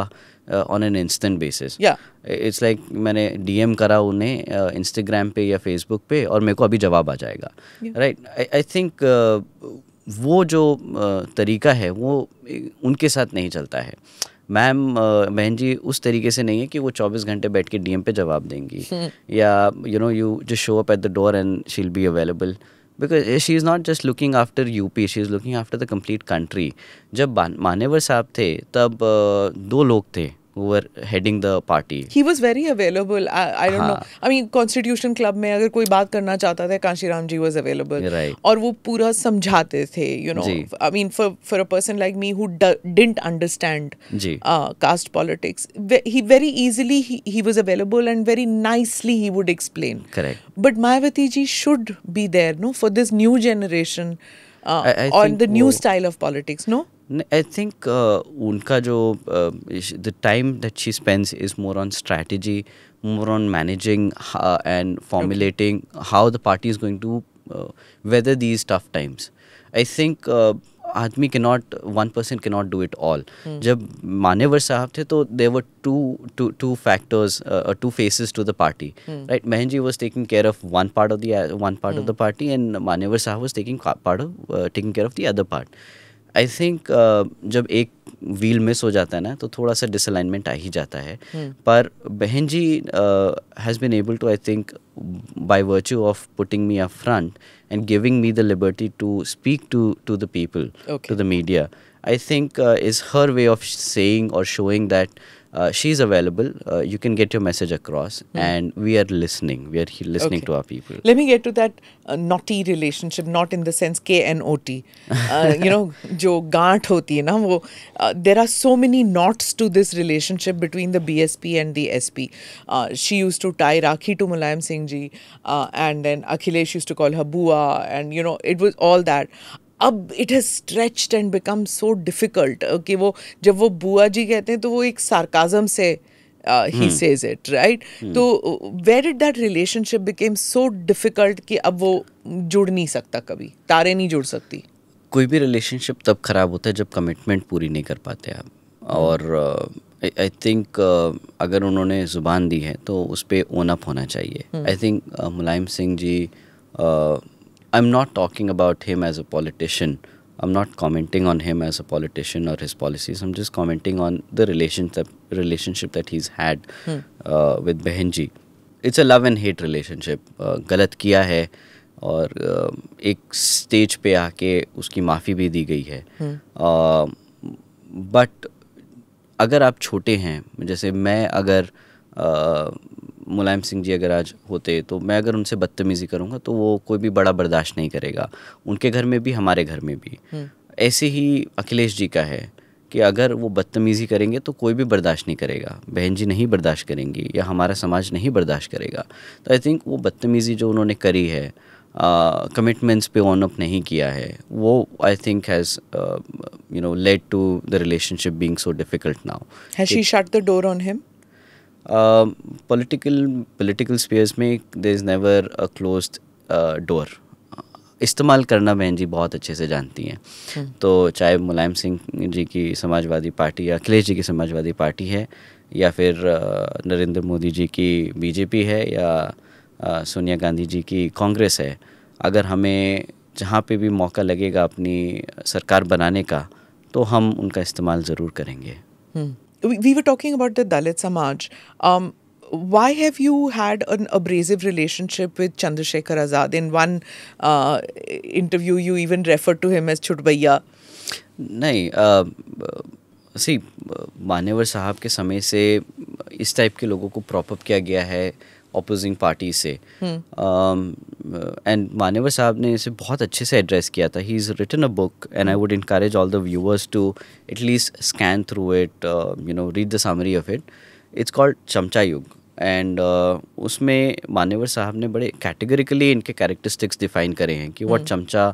S1: on an instant basis it's like मैंने DM करा उन्हें Instagram uh, पे या Facebook पे और मेरे को अभी जवाब आ जाएगा राइट आई थिंक वो जो uh, तरीका है वो उनके साथ नहीं चलता है मैम uh, बहन जी उस तरीके से नहीं है कि वो 24 घंटे बैठ के डीएम पे जवाब देंगी या you know you just show up at the door and she'll be available because she is not just looking after U P she is looking after the complete country जब मानेवर साहब थे तब uh, दो लोग थे who were heading the party.
S2: He was very available. I, I don't know. I mean, Constitution Club में अगर कोई बात करना चाहता was available. Right. और वो पूरा समझाते थे, you know. Ji. I mean, for for a person like me who didn't understand Uh, caste politics, he very easily he, he was available and very nicely he would explain. Correct. But Mayavati ji should be there, no, for this new generation uh, I, I on the new wo, style of politics, no.
S1: I think उनका जो the time that she spends is more on strategy, more on managing and formulating how the party is going to weather these tough times. I think. आदमी के not one person के not do it all जब मानेवर साहब थे तो there two two two factors two faces to the party right Behen ji was taking care of one part of the part of the party and Manyavar Sahab was taking part of taking care of the other part I think uh, जब एक wheel miss हो जाता है ना तो थोड़ा सा डिसअलाइनमेंट आ ही जाता है hmm. पर Behen ji has been able to I think by virtue of putting me a front and giving me the liberty to speak to to the people to the media I think is her way of saying और showing that uh, she's available. Uh, you can get your message across, mm. and we are listening. We are listening okay. to our people.
S2: Let me get to that uh, naughty relationship, not in the sense K N O T. Uh, you know, jo gaant hoti na, wo, there are so many knots to this relationship between the BSP and the SP. Uh, she used to tie Rakhi to Mulayam Singh ji, uh, and then Akhilesh used to call her Bua, and you know, it was all that. अब it has stretched and become so difficult कि वो जब वो बुआ जी कहते हैं तो वो एक सार्काजम से ही सेज इट राइट तो where it that relationship became so difficult कि अब वो जुड़ नहीं सकता कभी तारे नहीं जुड़ सकती
S1: कोई भी रिलेशनशिप तब ख़राब होता है जब कमिटमेंट पूरी नहीं कर पाते आप और आई uh, थिंक uh, अगर उन्होंने ज़ुबान दी है तो उस पर ओनअप होना चाहिए I hmm. Think uh, Mulayam Singh ji uh, I'm not talking about him as a politician. I'm not commenting on him as a politician or his policies. I'm just commenting on the relationship relationship that he's had hmm. uh, with Behenji. It's a love and hate relationship. Uh, गलत किया है और uh, एक stage पे आके उसकी माफ़ी भी दी गई है agar अगर आप छोटे हैं जैसे मुलायम सिंह जी अगर आज होते तो मैं अगर उनसे बदतमीज़ी करूँगा तो वो कोई भी बड़ा बर्दाश्त नहीं करेगा उनके घर में भी हमारे घर में भी हम्म। ऐसे ही अखिलेश जी का है कि अगर वो बदतमीज़ी करेंगे तो कोई भी बर्दाश्त नहीं करेगा बहन जी नहीं बर्दाश्त करेंगी या हमारा समाज नहीं बर्दाश्त करेगा तो आई थिंक वो बदतमीज़ी जो उन्होंने करी है कमिटमेंट्स पे ऑन अप नहीं किया है वो I think has you know led to the relationship being so difficult now
S2: has she shut the door on him
S1: political political space में there is never a close door इस्तेमाल करना बहन जी बहुत अच्छे से जानती हैं हम्म। तो चाहे मुलायम सिंह जी की समाजवादी पार्टी या अखिलेश जी की समाजवादी पार्टी है या फिर uh, नरेंद्र मोदी जी की बीजेपी है या uh, सोनिया गांधी जी की कांग्रेस है अगर हमें जहाँ पे भी मौका लगेगा अपनी सरकार बनाने का तो हम उनका इस्तेमाल ज़रूर करेंगे
S2: hmm. we, we were talking about the Dalit Samaj. Um, why have you had an abrasive relationship with Chandrasekhar Azad? In one uh, interview, you even referred to him as Chutbaya.
S1: Uh, see, see uh, Sahab ke samay se is type ke के ko prop up kiya gaya hai. Opposing party से and hmm. Manyavar um, साहब ने इसे बहुत अच्छे से address किया था he is written a book and I would encourage all the viewers to at least scan through it you know read the summary of it it's called Chamcha Yug and उसमें मानेवर साहब ने बड़े कैटेगरिकली इनके कैरेक्टरिस्टिक्स डिफाइन करे हैं कि वॉट चमचा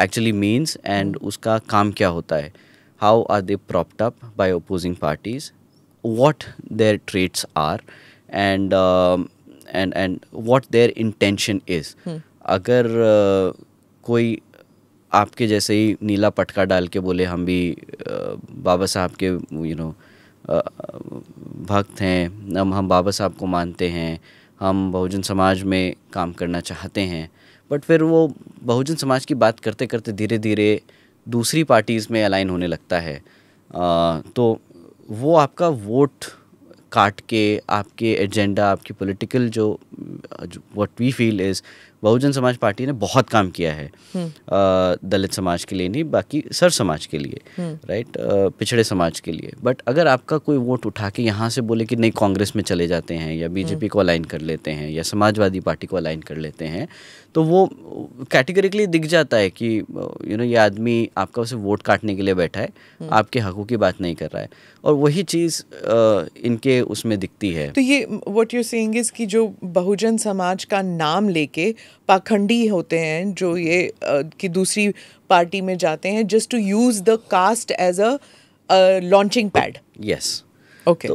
S1: एक्चुअली मीन्स एंड उसका काम क्या होता है how are they propped up by opposing parties what their traits are and and and what their intention is अगर uh, कोई आपके जैसे ही नीला पटका डाल के बोले हम भी uh, बाबा साहब के यू you नो know, भक्त हैं हम हम बाबा साहब को मानते हैं हम बहुजन समाज में काम करना चाहते हैं बट फिर वो बहुजन समाज की बात करते करते धीरे धीरे दूसरी पार्टीज़ में अलाइन होने लगता है आ, तो वो आपका वोट काट के आपके एजेंडा आपकी पॉलिटिकल जो what we feel is Bahujan Samaj Party ने बहुत काम किया है हम्म। दलित समाज के लिए नहीं बाकी सर समाज के लिए राइट हम्म। पिछड़े समाज के लिए बट अगर आपका कोई वोट उठा के यहाँ से बोले कि नहीं कांग्रेस में चले जाते हैं या हम्म। बीजेपी को अलाइन कर लेते हैं या समाजवादी पार्टी को अलाइन कर लेते हैं तो वो कैटेगरिकली दिख जाता है कि यू नो ये आदमी आपका उसे वोट काटने के लिए बैठा है हम्म। आपके हकों की बात नहीं कर रहा है और वही चीज़ इनके उसमें दिखती है तो ये
S2: वट यू सीइंग इज़ कि जो बहुजन समाज का नाम लेके पाखंडी होते हैं जो ये कि दूसरी पार्टी में जाते हैं just to use the caste as a launching pad
S1: yes okay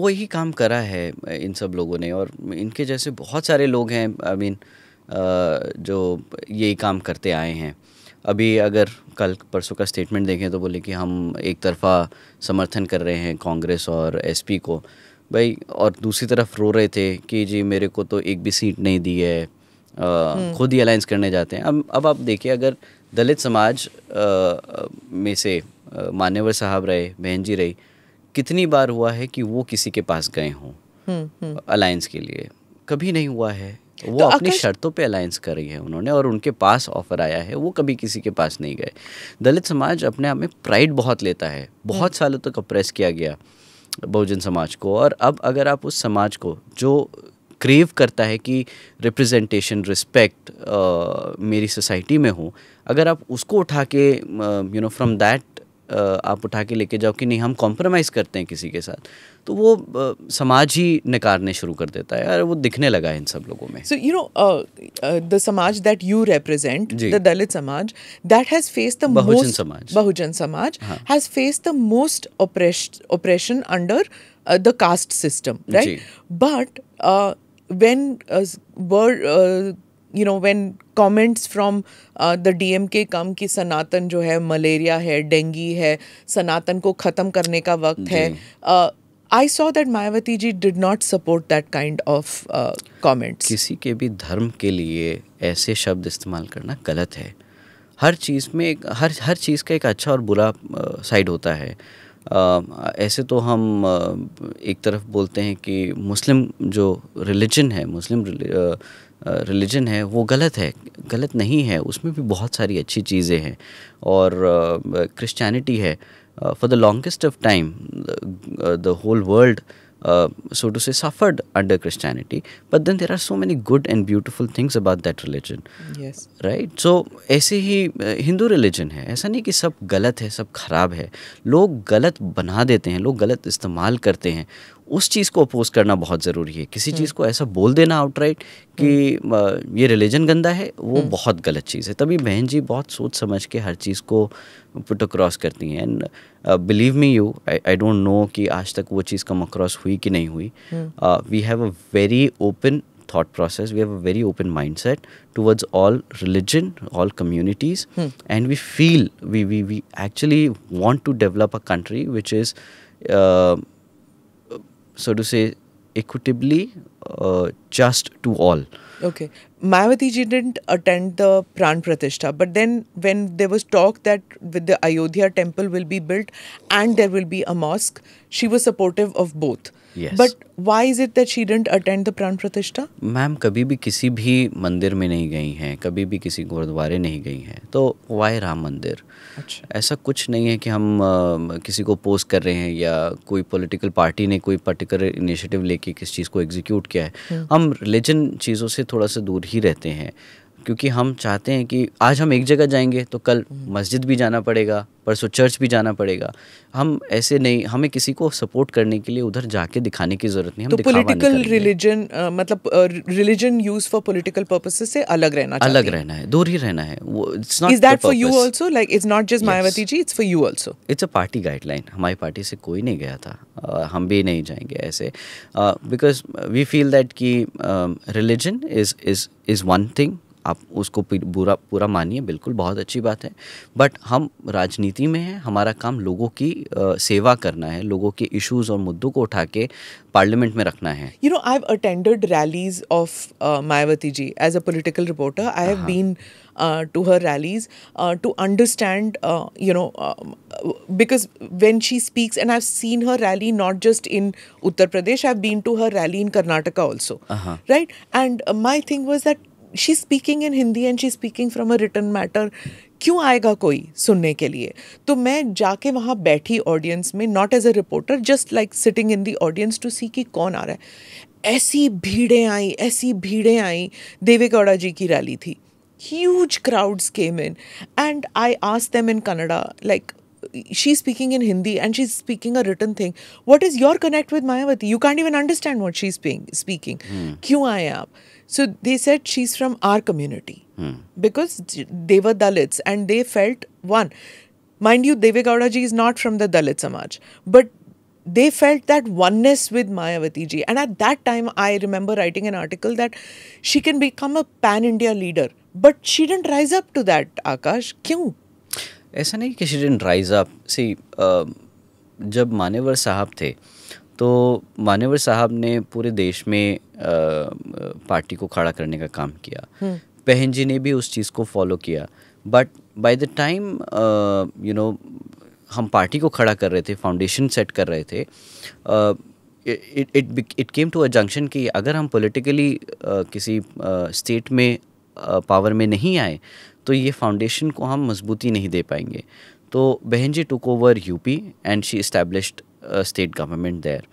S1: वही काम करा है इन सब लोगों ने और इनके जैसे बहुत सारे लोग हैं आई I मीन mean, जो यही काम करते आए हैं अभी अगर कल परसों का स्टेटमेंट देखें तो बोले कि हम एक तरफा समर्थन कर रहे हैं कांग्रेस और एसपी को भाई और दूसरी तरफ रो रहे थे कि जी मेरे को तो एक भी सीट नहीं दी है हम्म। खुद ही अलायंस करने जाते हैं अब अब आप देखिए अगर दलित समाज आ, में से मान्यवर साहब रहे बहन जी रही कितनी बार हुआ है कि वो किसी के पास गए हों अलायंस हम्म, हम्म। के लिए कभी नहीं हुआ है तो वो तो अपनी शर्तों पे अलायंस कर रही है उन्होंने और उनके पास ऑफर आया है वो कभी किसी के पास नहीं गए दलित समाज अपने आप में प्राइड बहुत लेता है बहुत हम्म। सालों तक अप्रेस किया गया बहुजन समाज को और अब अगर आप उस समाज को जो क्रेव करता है कि रिप्रेजेंटेशन रिस्पेक्ट मेरी सोसाइटी में हो अगर आप उसको उठा के यू नो फ्रॉम दैट आप उठा के लेके जाओ कि नहीं हम कॉम्प्रोमाइज़ करते हैं किसी के साथ तो वो समाज ही नकारने शुरू कर देता है और वो दिखने लगा है इन सब लोगों में
S2: so you know the samaj that you represent the Dalit samaj that has face the Bahujan Samaj Bahujan Samaj has face the most oppression under the caste system right but when word you know when comments from the DMK come कि सनातन जो है malaria है dinghy है सनातन को ख़त्म करने का वक्त है I saw that Mayawati ji did not support that kind of comments
S1: किसी के भी धर्म के लिए ऐसे शब्द इस्तेमाल करना गलत है हर चीज़ में एक हर हर चीज़ का एक अच्छा और बुरा साइड uh, होता है आ, uh, ऐसे तो हम uh, एक तरफ बोलते हैं कि मुस्लिम जो रिलीजन है मुस्लिम रिलीजन है वो गलत है गलत नहीं है उसमें भी बहुत सारी अच्छी चीज़ें हैं और क्रिश्चियनिटी है for the longest of time the whole world so to say suffered under Christianity but then there are so so good and and things about that religion right so ऐसे ही हिंदू रिलीजन है ऐसा नहीं कि सब गलत है सब खराब है लोग गलत बना देते हैं लोग गलत इस्तेमाल करते हैं उस चीज़ को अपोज करना बहुत ज़रूरी है किसी हम्म। चीज़ को ऐसा बोल देना आउटराइट कि हम्म। ये रिलीजन गंदा है वो हम्म। बहुत गलत चीज़ है तभी बहन जी बहुत सोच समझ के हर चीज़ को पुट अक्रॉस करती हैं and believe me you I don't know कि आज तक वो चीज़ कम अक्रॉस हुई कि नहीं हुई we have a very open thought process we have a very open mind set towards all religion all communities and we feel we we we actually want to develop a country which is so to say, equitably uh, just to all.
S2: Okay. Mayavati ji didn't attend the Pran Pratishtha, but then when there was talk that the Ayodhya temple will be built and there will be a mosque, she was supportive of both. But why is it that she didn't attend the Pran Pratishtha
S1: ma'am कभी भी किसी भी मंदिर में नहीं गई हैं कभी भी किसी गुरुद्वारे नहीं गई हैं तो वाई राम मंदिर अच्छा ऐसा कुछ नहीं है कि हम आ, किसी को पोज कर रहे हैं या कोई पॉलिटिकल पार्टी ने कोई पर्टिकुलर इनिशिएटिव लेके किस चीज़ को एग्जीक्यूट किया है हम्म। हम रिलीजन चीज़ों से थोड़ा सा दूर ही रहते हैं क्योंकि हम चाहते हैं कि आज हम एक जगह जाएंगे तो कल मस्जिद भी जाना पड़ेगा परसों चर्च भी जाना पड़ेगा हम ऐसे नहीं हमें किसी को सपोर्ट करने के लिए उधर जाके दिखाने की जरूरत नहीं तो पॉलिटिकल
S2: रिलीजन मतलब religion use for political purposes से अलग रहना अलग रहना है
S1: दूर ही रहना है is that for you also
S2: like it's not just Mayawati ji it's for you also
S1: it's a party guideline हमारी पार्टी से कोई नहीं गया था uh, हम भी नहीं जाएंगे ऐसे बिकॉज वी फील दैट कि religion is is is one thing आप उसको पूरा पूरा मानिए बिल्कुल बहुत अच्छी बात है बट हम राजनीति में हैं हमारा काम लोगों की आ, सेवा करना है लोगों के इश्यूज और मुद्दों को उठा के पार्लियामेंट में रखना है
S3: you
S2: know I have attended rallies of Mayawati ji as हाँ। A political reporter I have been to her rallies to understand you know because when she speaks and I seen her rally not just in Uttar Pradesh I been to her rally in Karnataka also right and my thing was that she speaking in Hindi and she speaking from a return matter क्यों आएगा कोई सुनने के लिए तो मैं जाके वहाँ बैठी ऑडियंस में not as a reporter just like sitting in the audience to see कि कौन आ रहा है ऐसी भीड़ें आई ऐसी भीड़ें आई देवेगौड़ा जी की रैली थी huge crowds came in and I ask them in Kannada like she speaking in Hindi and she is speaking a return thing what is your connect with Mayawati you can't even understand what she is speaking क्यों आए आप So they said she's from our community hmm. because they were Dalits and they felt one. Mind you, Deve Gowda ji is not from the Dalit Samaj, but they felt that oneness with Mayavati ji. And at that time, I remember writing an article that she can become a pan India leader, but she didn't rise up to that, Akash. Why?
S1: ऐसा नहीं कि didn't rise up. See, uh, जब मानेवर साहब थे uh, तो मान्यवर साहब ने पूरे देश में पार्टी को खड़ा करने का काम किया हम्म। बहन जी ने भी उस चीज़ को फॉलो किया but by the time you know हम पार्टी को खड़ा कर रहे थे फाउंडेशन सेट कर रहे थे it it it came to a junction कि अगर हम पॉलिटिकली uh, किसी स्टेट uh, में पावर uh, में नहीं आए तो ये फाउंडेशन को हम मजबूती नहीं दे पाएंगे तो Behen ji took over UP and she established state government there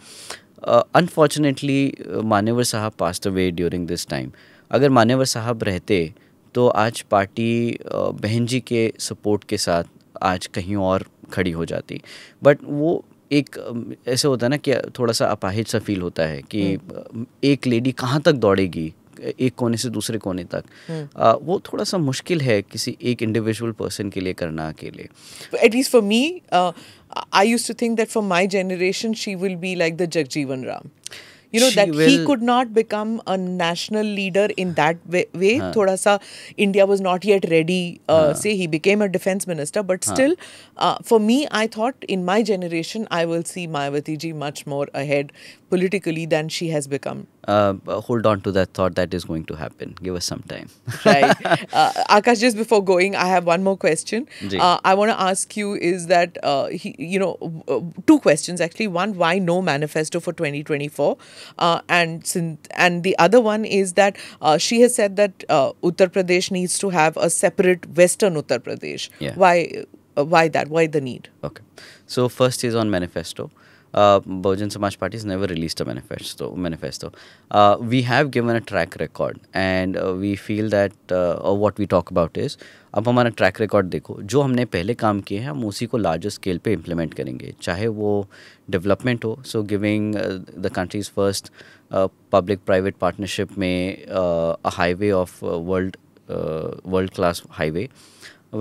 S1: unfortunately Manyavar साहब Manevar away during this time अगर मानेवर साहब रहते तो आज पार्टी uh, बहन जी के सपोर्ट के साथ आज कहीं और खड़ी हो जाती बट वो एक um, ऐसे होता है ना कि थोड़ा सा अपाहिज सा फील होता है कि हम्म। uh, एक लेडी कहाँ तक दौड़ेगी एक कोने से दूसरे कोने तक हम्म। आ, वो थोड़ा सा मुश्किल है किसी एक इंडिविजुअल पर्सन के लिए करना अकेले
S2: at least for me I use to think that for my generation she will be like the Jagjivan Ram you know that he could not become a national leader in that way थोड़ा सा India was not yet ready so he became a defence minister but still for me I thought in my generation I will see Mayawati ji much more ahead politically than she has become
S1: uh, hold on to that thought that is going to happen. Give us some time. right.
S2: Uh, Akash, just before going, I have one more question. Uh, I want to ask you is that, uh, he, you know, uh, two questions actually. One, why no manifesto for 2024? Uh, and, and the other one is that she has said that Uttar Pradesh needs to have a separate Western Uttar Pradesh. Yeah. Why, why that? Why the need? Okay. So,
S1: first is on manifesto uh, Bahujan Samaj Party has never released a manifesto. Manifesto. Uh, we have given a track record, and uh, we feel that uh, what we talk about is अब हमारा track record देखो जो हमने पहले काम किए हैं हम उसी को लार्जर स्केल पे इम्प्लीमेंट करेंगे चाहे वो डेवलपमेंट हो so giving the countries first public private partnership में highway of world world class highway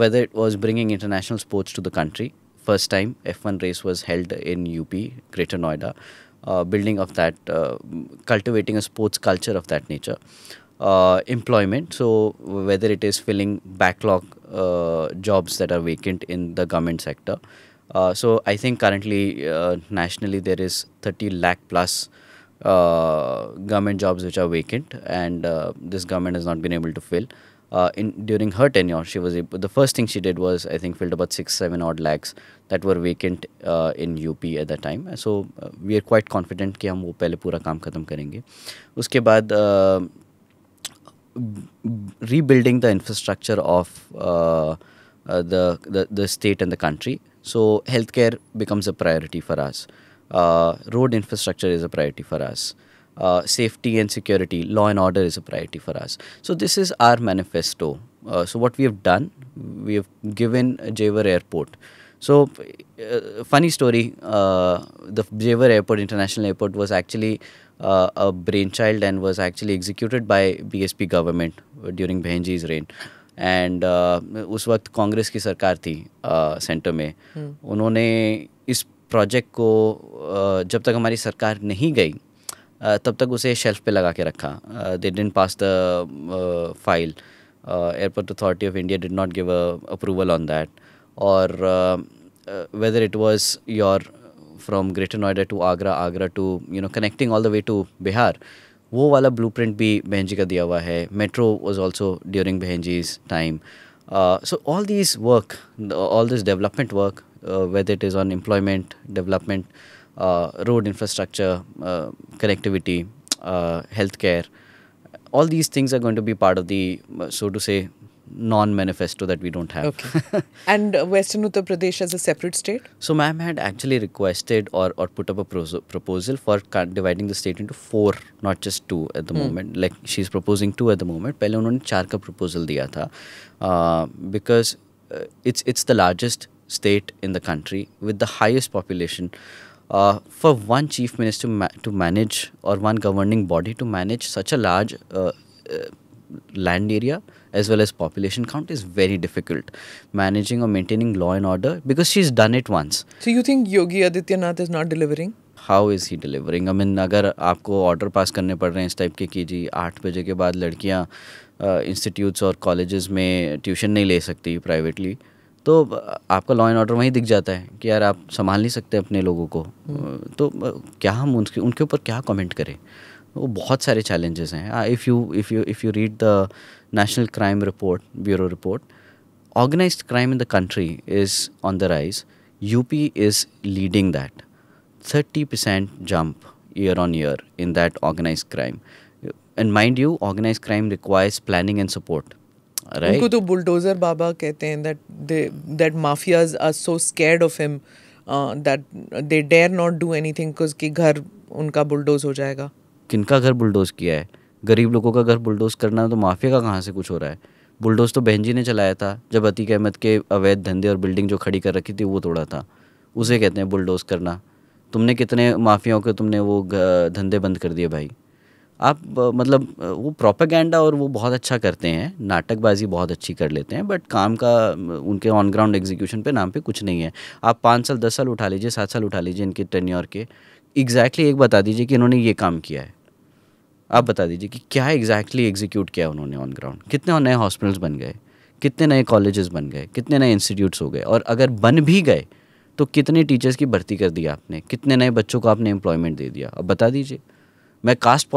S1: whether it was bringing international sports to the country first time F1 race was held in UP, Greater Noida. Uh, building of that, uh, cultivating a sports culture of that nature. Uh, employment, so whether it is filling backlog uh, jobs that are vacant in the government sector. Uh, so I think currently uh, nationally there is 30 lakh plus government jobs which are vacant and this government has not been able to fill uh, in during her tenure, she was able, the first thing she did was I think filled about six, seven odd lakhs that were vacant uh, in UP at that time. So uh, we are quite confident that we will पहले that work. खत्म करेंगे. Uh, rebuilding the infrastructure of uh, uh, the, the the state and the country. So healthcare becomes a priority for us. Uh, road infrastructure is a priority for us. Uh, safety and security, law and order is a priority for us. So this is our manifesto. Uh, so what we have done, we have given Jewar Airport. So uh, funny story, uh, the Jewar Airport, International Airport was actually uh, a brainchild and was actually executed by BSP government during Behenji's reign. And uh, उस वक्त कांग्रेस की सरकार थी centre uh, में hmm. उन्होंने इस project को uh, जब तक हमारी सरकार नहीं गई तब तक उसे शेल्फ पे लगा के रखा they didn't pass the file airport authority of India did not give approval on that और whether it was your from greater Noida to Agra Agra to you know connecting all the way to Bihar वो वाला blue print भी बहन जी का दिया हुआ है metro was also during Behen ji's time so all this work all this development work whether it is on employment development Uh, road infrastructure, uh, connectivity, uh, healthcare. All these things are going to be part of the, so to say, non-manifesto that we don't have. Okay.
S2: and Western Uttar Pradesh as a separate state?
S1: So ma'am had actually requested or, or put up a proposal for dividing the state into four, not just two at the hmm. moment. Like she's proposing two at the moment. पहले उन्होंने चार का proposal दिया था uh, because uh, it's it's the largest state in the country with the highest population. Uh, uh, for one chief minister ma to manage or one governing body to manage such a large uh, uh, land area as well as population count is very difficult managing or maintaining law and order because she's done it once
S2: so you think yogi adityanath is not delivering
S1: how is he delivering I mean अगर आपको order pass करने पड़ रहे हैं इस type के कि जी आठ बजे के बाद लड़कियां इंस्टीट्यूट्स और कॉलेजेस में ट्यूशन नहीं ले सकती प्राइवेटली uh, तो आपका लॉ एंड ऑर्डर वहीं दिख जाता है कि यार आप संभाल नहीं सकते अपने लोगों को हम्म। तो क्या हम उनके उनके ऊपर क्या कमेंट करें वो बहुत सारे चैलेंजेस हैं if you if you if you read the national crime report bureau report organise crime in the country is on the rise UP is leading that thirty percent jump year on year in that organise crime and mind you organise crime requires planning and support right. उनको
S3: तो
S2: bulldozer बाबा कहते हैं that that mafias are so scared of him that they dare not do anything because कि घर उनका bulldoze हो जाएगा
S1: किनका घर बुलडोज किया है गरीब लोगों का घर बुलडोज करना तो माफिया का कहाँ से कुछ हो रहा है बुलडोज तो बहन जी ने चलाया था जब अतीक अहमद के अवैध धंधे और बिल्डिंग जो खड़ी कर रखी थी वो तोड़ा था उसे कहते हैं बुलडोज करना तुमने कितने माफियाओं के तुमने वो धंधे बंद कर दिए भाई आप मतलब वो प्रोपेगेंडा और वो बहुत अच्छा करते हैं नाटकबाजी बहुत अच्छी कर लेते हैं बट काम का उनके ऑन ग्राउंड एग्जीक्यूशन पे नाम पे कुछ नहीं है आप पाँच साल दस साल उठा लीजिए सात साल उठा लीजिए इनके टेन्योर के एग्जैक्टली एक बता दीजिए कि इन्होंने ये काम किया है आप बता दीजिए कि क्या एग्जैक्टली एग्जीक्यूट किया उन्होंने ऑन ग्राउंड कितने नए हॉस्पिटल्स बन गए कितने नए कॉलेजेस बन गए कितने नए इंस्टीट्यूट्स हो गए और अगर बन भी गए तो कितने टीचर्स की भर्ती कर दी आपने कितने नए बच्चों को आपने एम्प्लॉयमेंट दे दिया अब बता दीजिए मैं कास्ट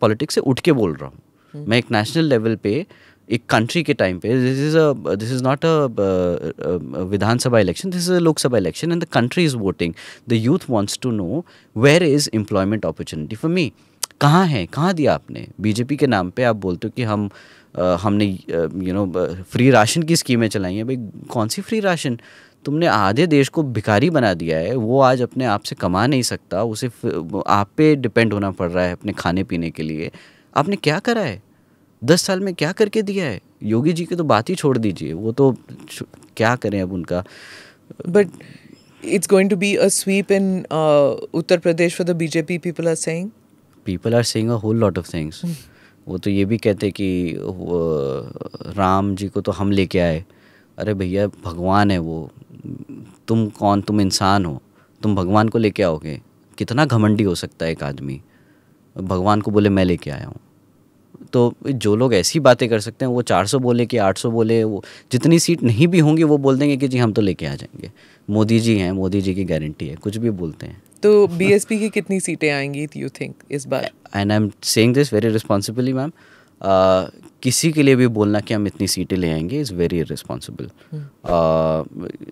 S1: पॉलिटिक्स से उठ के बोल रहा हूँ हम्म। मैं एक नेशनल लेवल पे एक कंट्री के टाइम पे this is a this is not a Vidhansabha election this is a Loksabha election and the country is voting the youth wants to know where is employment opportunity for me कहाँ है कहाँ दिया आपने BJP के नाम पे आप बोलते हो कि हम आ, uh, हमने यू नो फ्री राशन की स्कीमें चलाई हैं भाई कौन सी फ्री राशन तुमने आधे देश को भिखारी बना दिया है वो आज अपने आप से कमा नहीं सकता उसे आप पे डिपेंड होना पड़ रहा है अपने खाने पीने के लिए आपने क्या करा है दस साल में क्या करके दिया है योगी जी की तो बात ही छोड़
S2: दीजिए वो तो क्या करें अब उनका but it's going to be a sweep in Uttar Pradesh for the BJP people are saying people are saying a whole
S1: lot of things वो तो ये भी कहते कि राम जी को तो हम लेके आए अरे भैया भगवान है वो तुम कौन तुम इंसान हो तुम भगवान को लेके आओगे कितना घमंडी हो सकता है एक आदमी भगवान को बोले मैं लेके आया हूँ तो जो लोग ऐसी बातें कर सकते हैं वो 400 बोले कि 800 बोले वो जितनी सीट नहीं भी होंगी वो बोल देंगे कि जी हम तो लेके आ जाएंगे मोदी जी हैं मोदी जी की गारंटी है कुछ भी बोलते हैं
S2: तो बी की कितनी सीटें आएंगी यू थिंक इस बार
S1: and I am saying this very responsibly ma'am किसी के लिए भी बोलना कि हम इतनी सीटें ले आएंगे इज़ वेरी रिस्पॉन्सिबल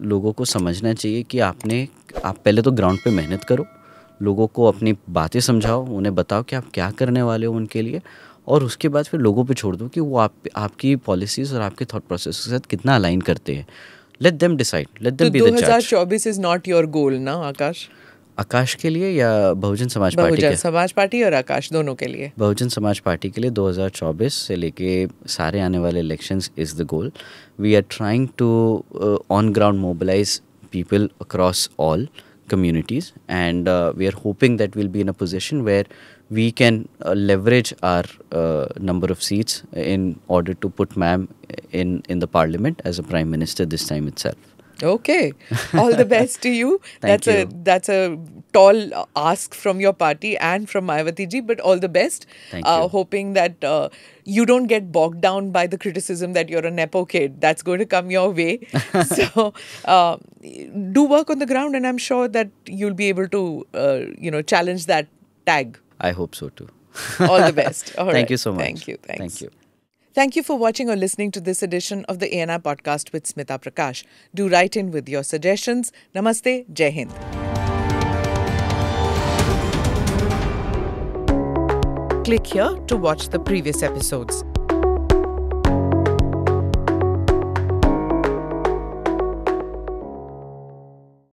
S1: लोगों को समझना चाहिए कि आपने आप पहले तो ग्राउंड पे मेहनत करो लोगों को अपनी बातें समझाओ उन्हें बताओ कि आप क्या करने वाले हो उनके लिए और उसके बाद फिर लोगों पे छोड़ दो कि वो आप आपकी पॉलिसीज़ और आपके थॉट प्रोसेस के साथ कितना अलाइन करते हैं let them decide let them be the जज
S2: 2024 इज नॉट योर गोल ना आकाश
S1: आकाश के लिए या बहुजन समाज पार्टी बहुजन
S2: समाज पार्टी और आकाश दोनों के लिए
S1: बहुजन समाज पार्टी के लिए 2024 से लेके सारे आने वाले elections is the goal we are trying to on ground mobilise people across all communities and we are hoping that will be in a position where we can leverage our number of seats in order to put ma'am in in the parliament as a prime minister this time itself
S2: Okay. All the best to you. that's you. a that's a tall ask from your party and from Mayawati ji, but all the best. Thank uh, you. Hoping that uh, you don't get bogged down by the criticism that you're a nepo kid. That's going to come your way. so uh, do work on the ground, and I'm sure that you'll be able to uh, you know challenge that tag.
S1: I hope so too.
S2: all the best. All Thank right. you so much. Thank
S1: you. Thanks. Thank you.
S2: Thank you for watching or listening to this edition of the ANI podcast with Smita Prakash. Do write in with your suggestions. Namaste, Jai Hind. Click here to watch the previous episodes.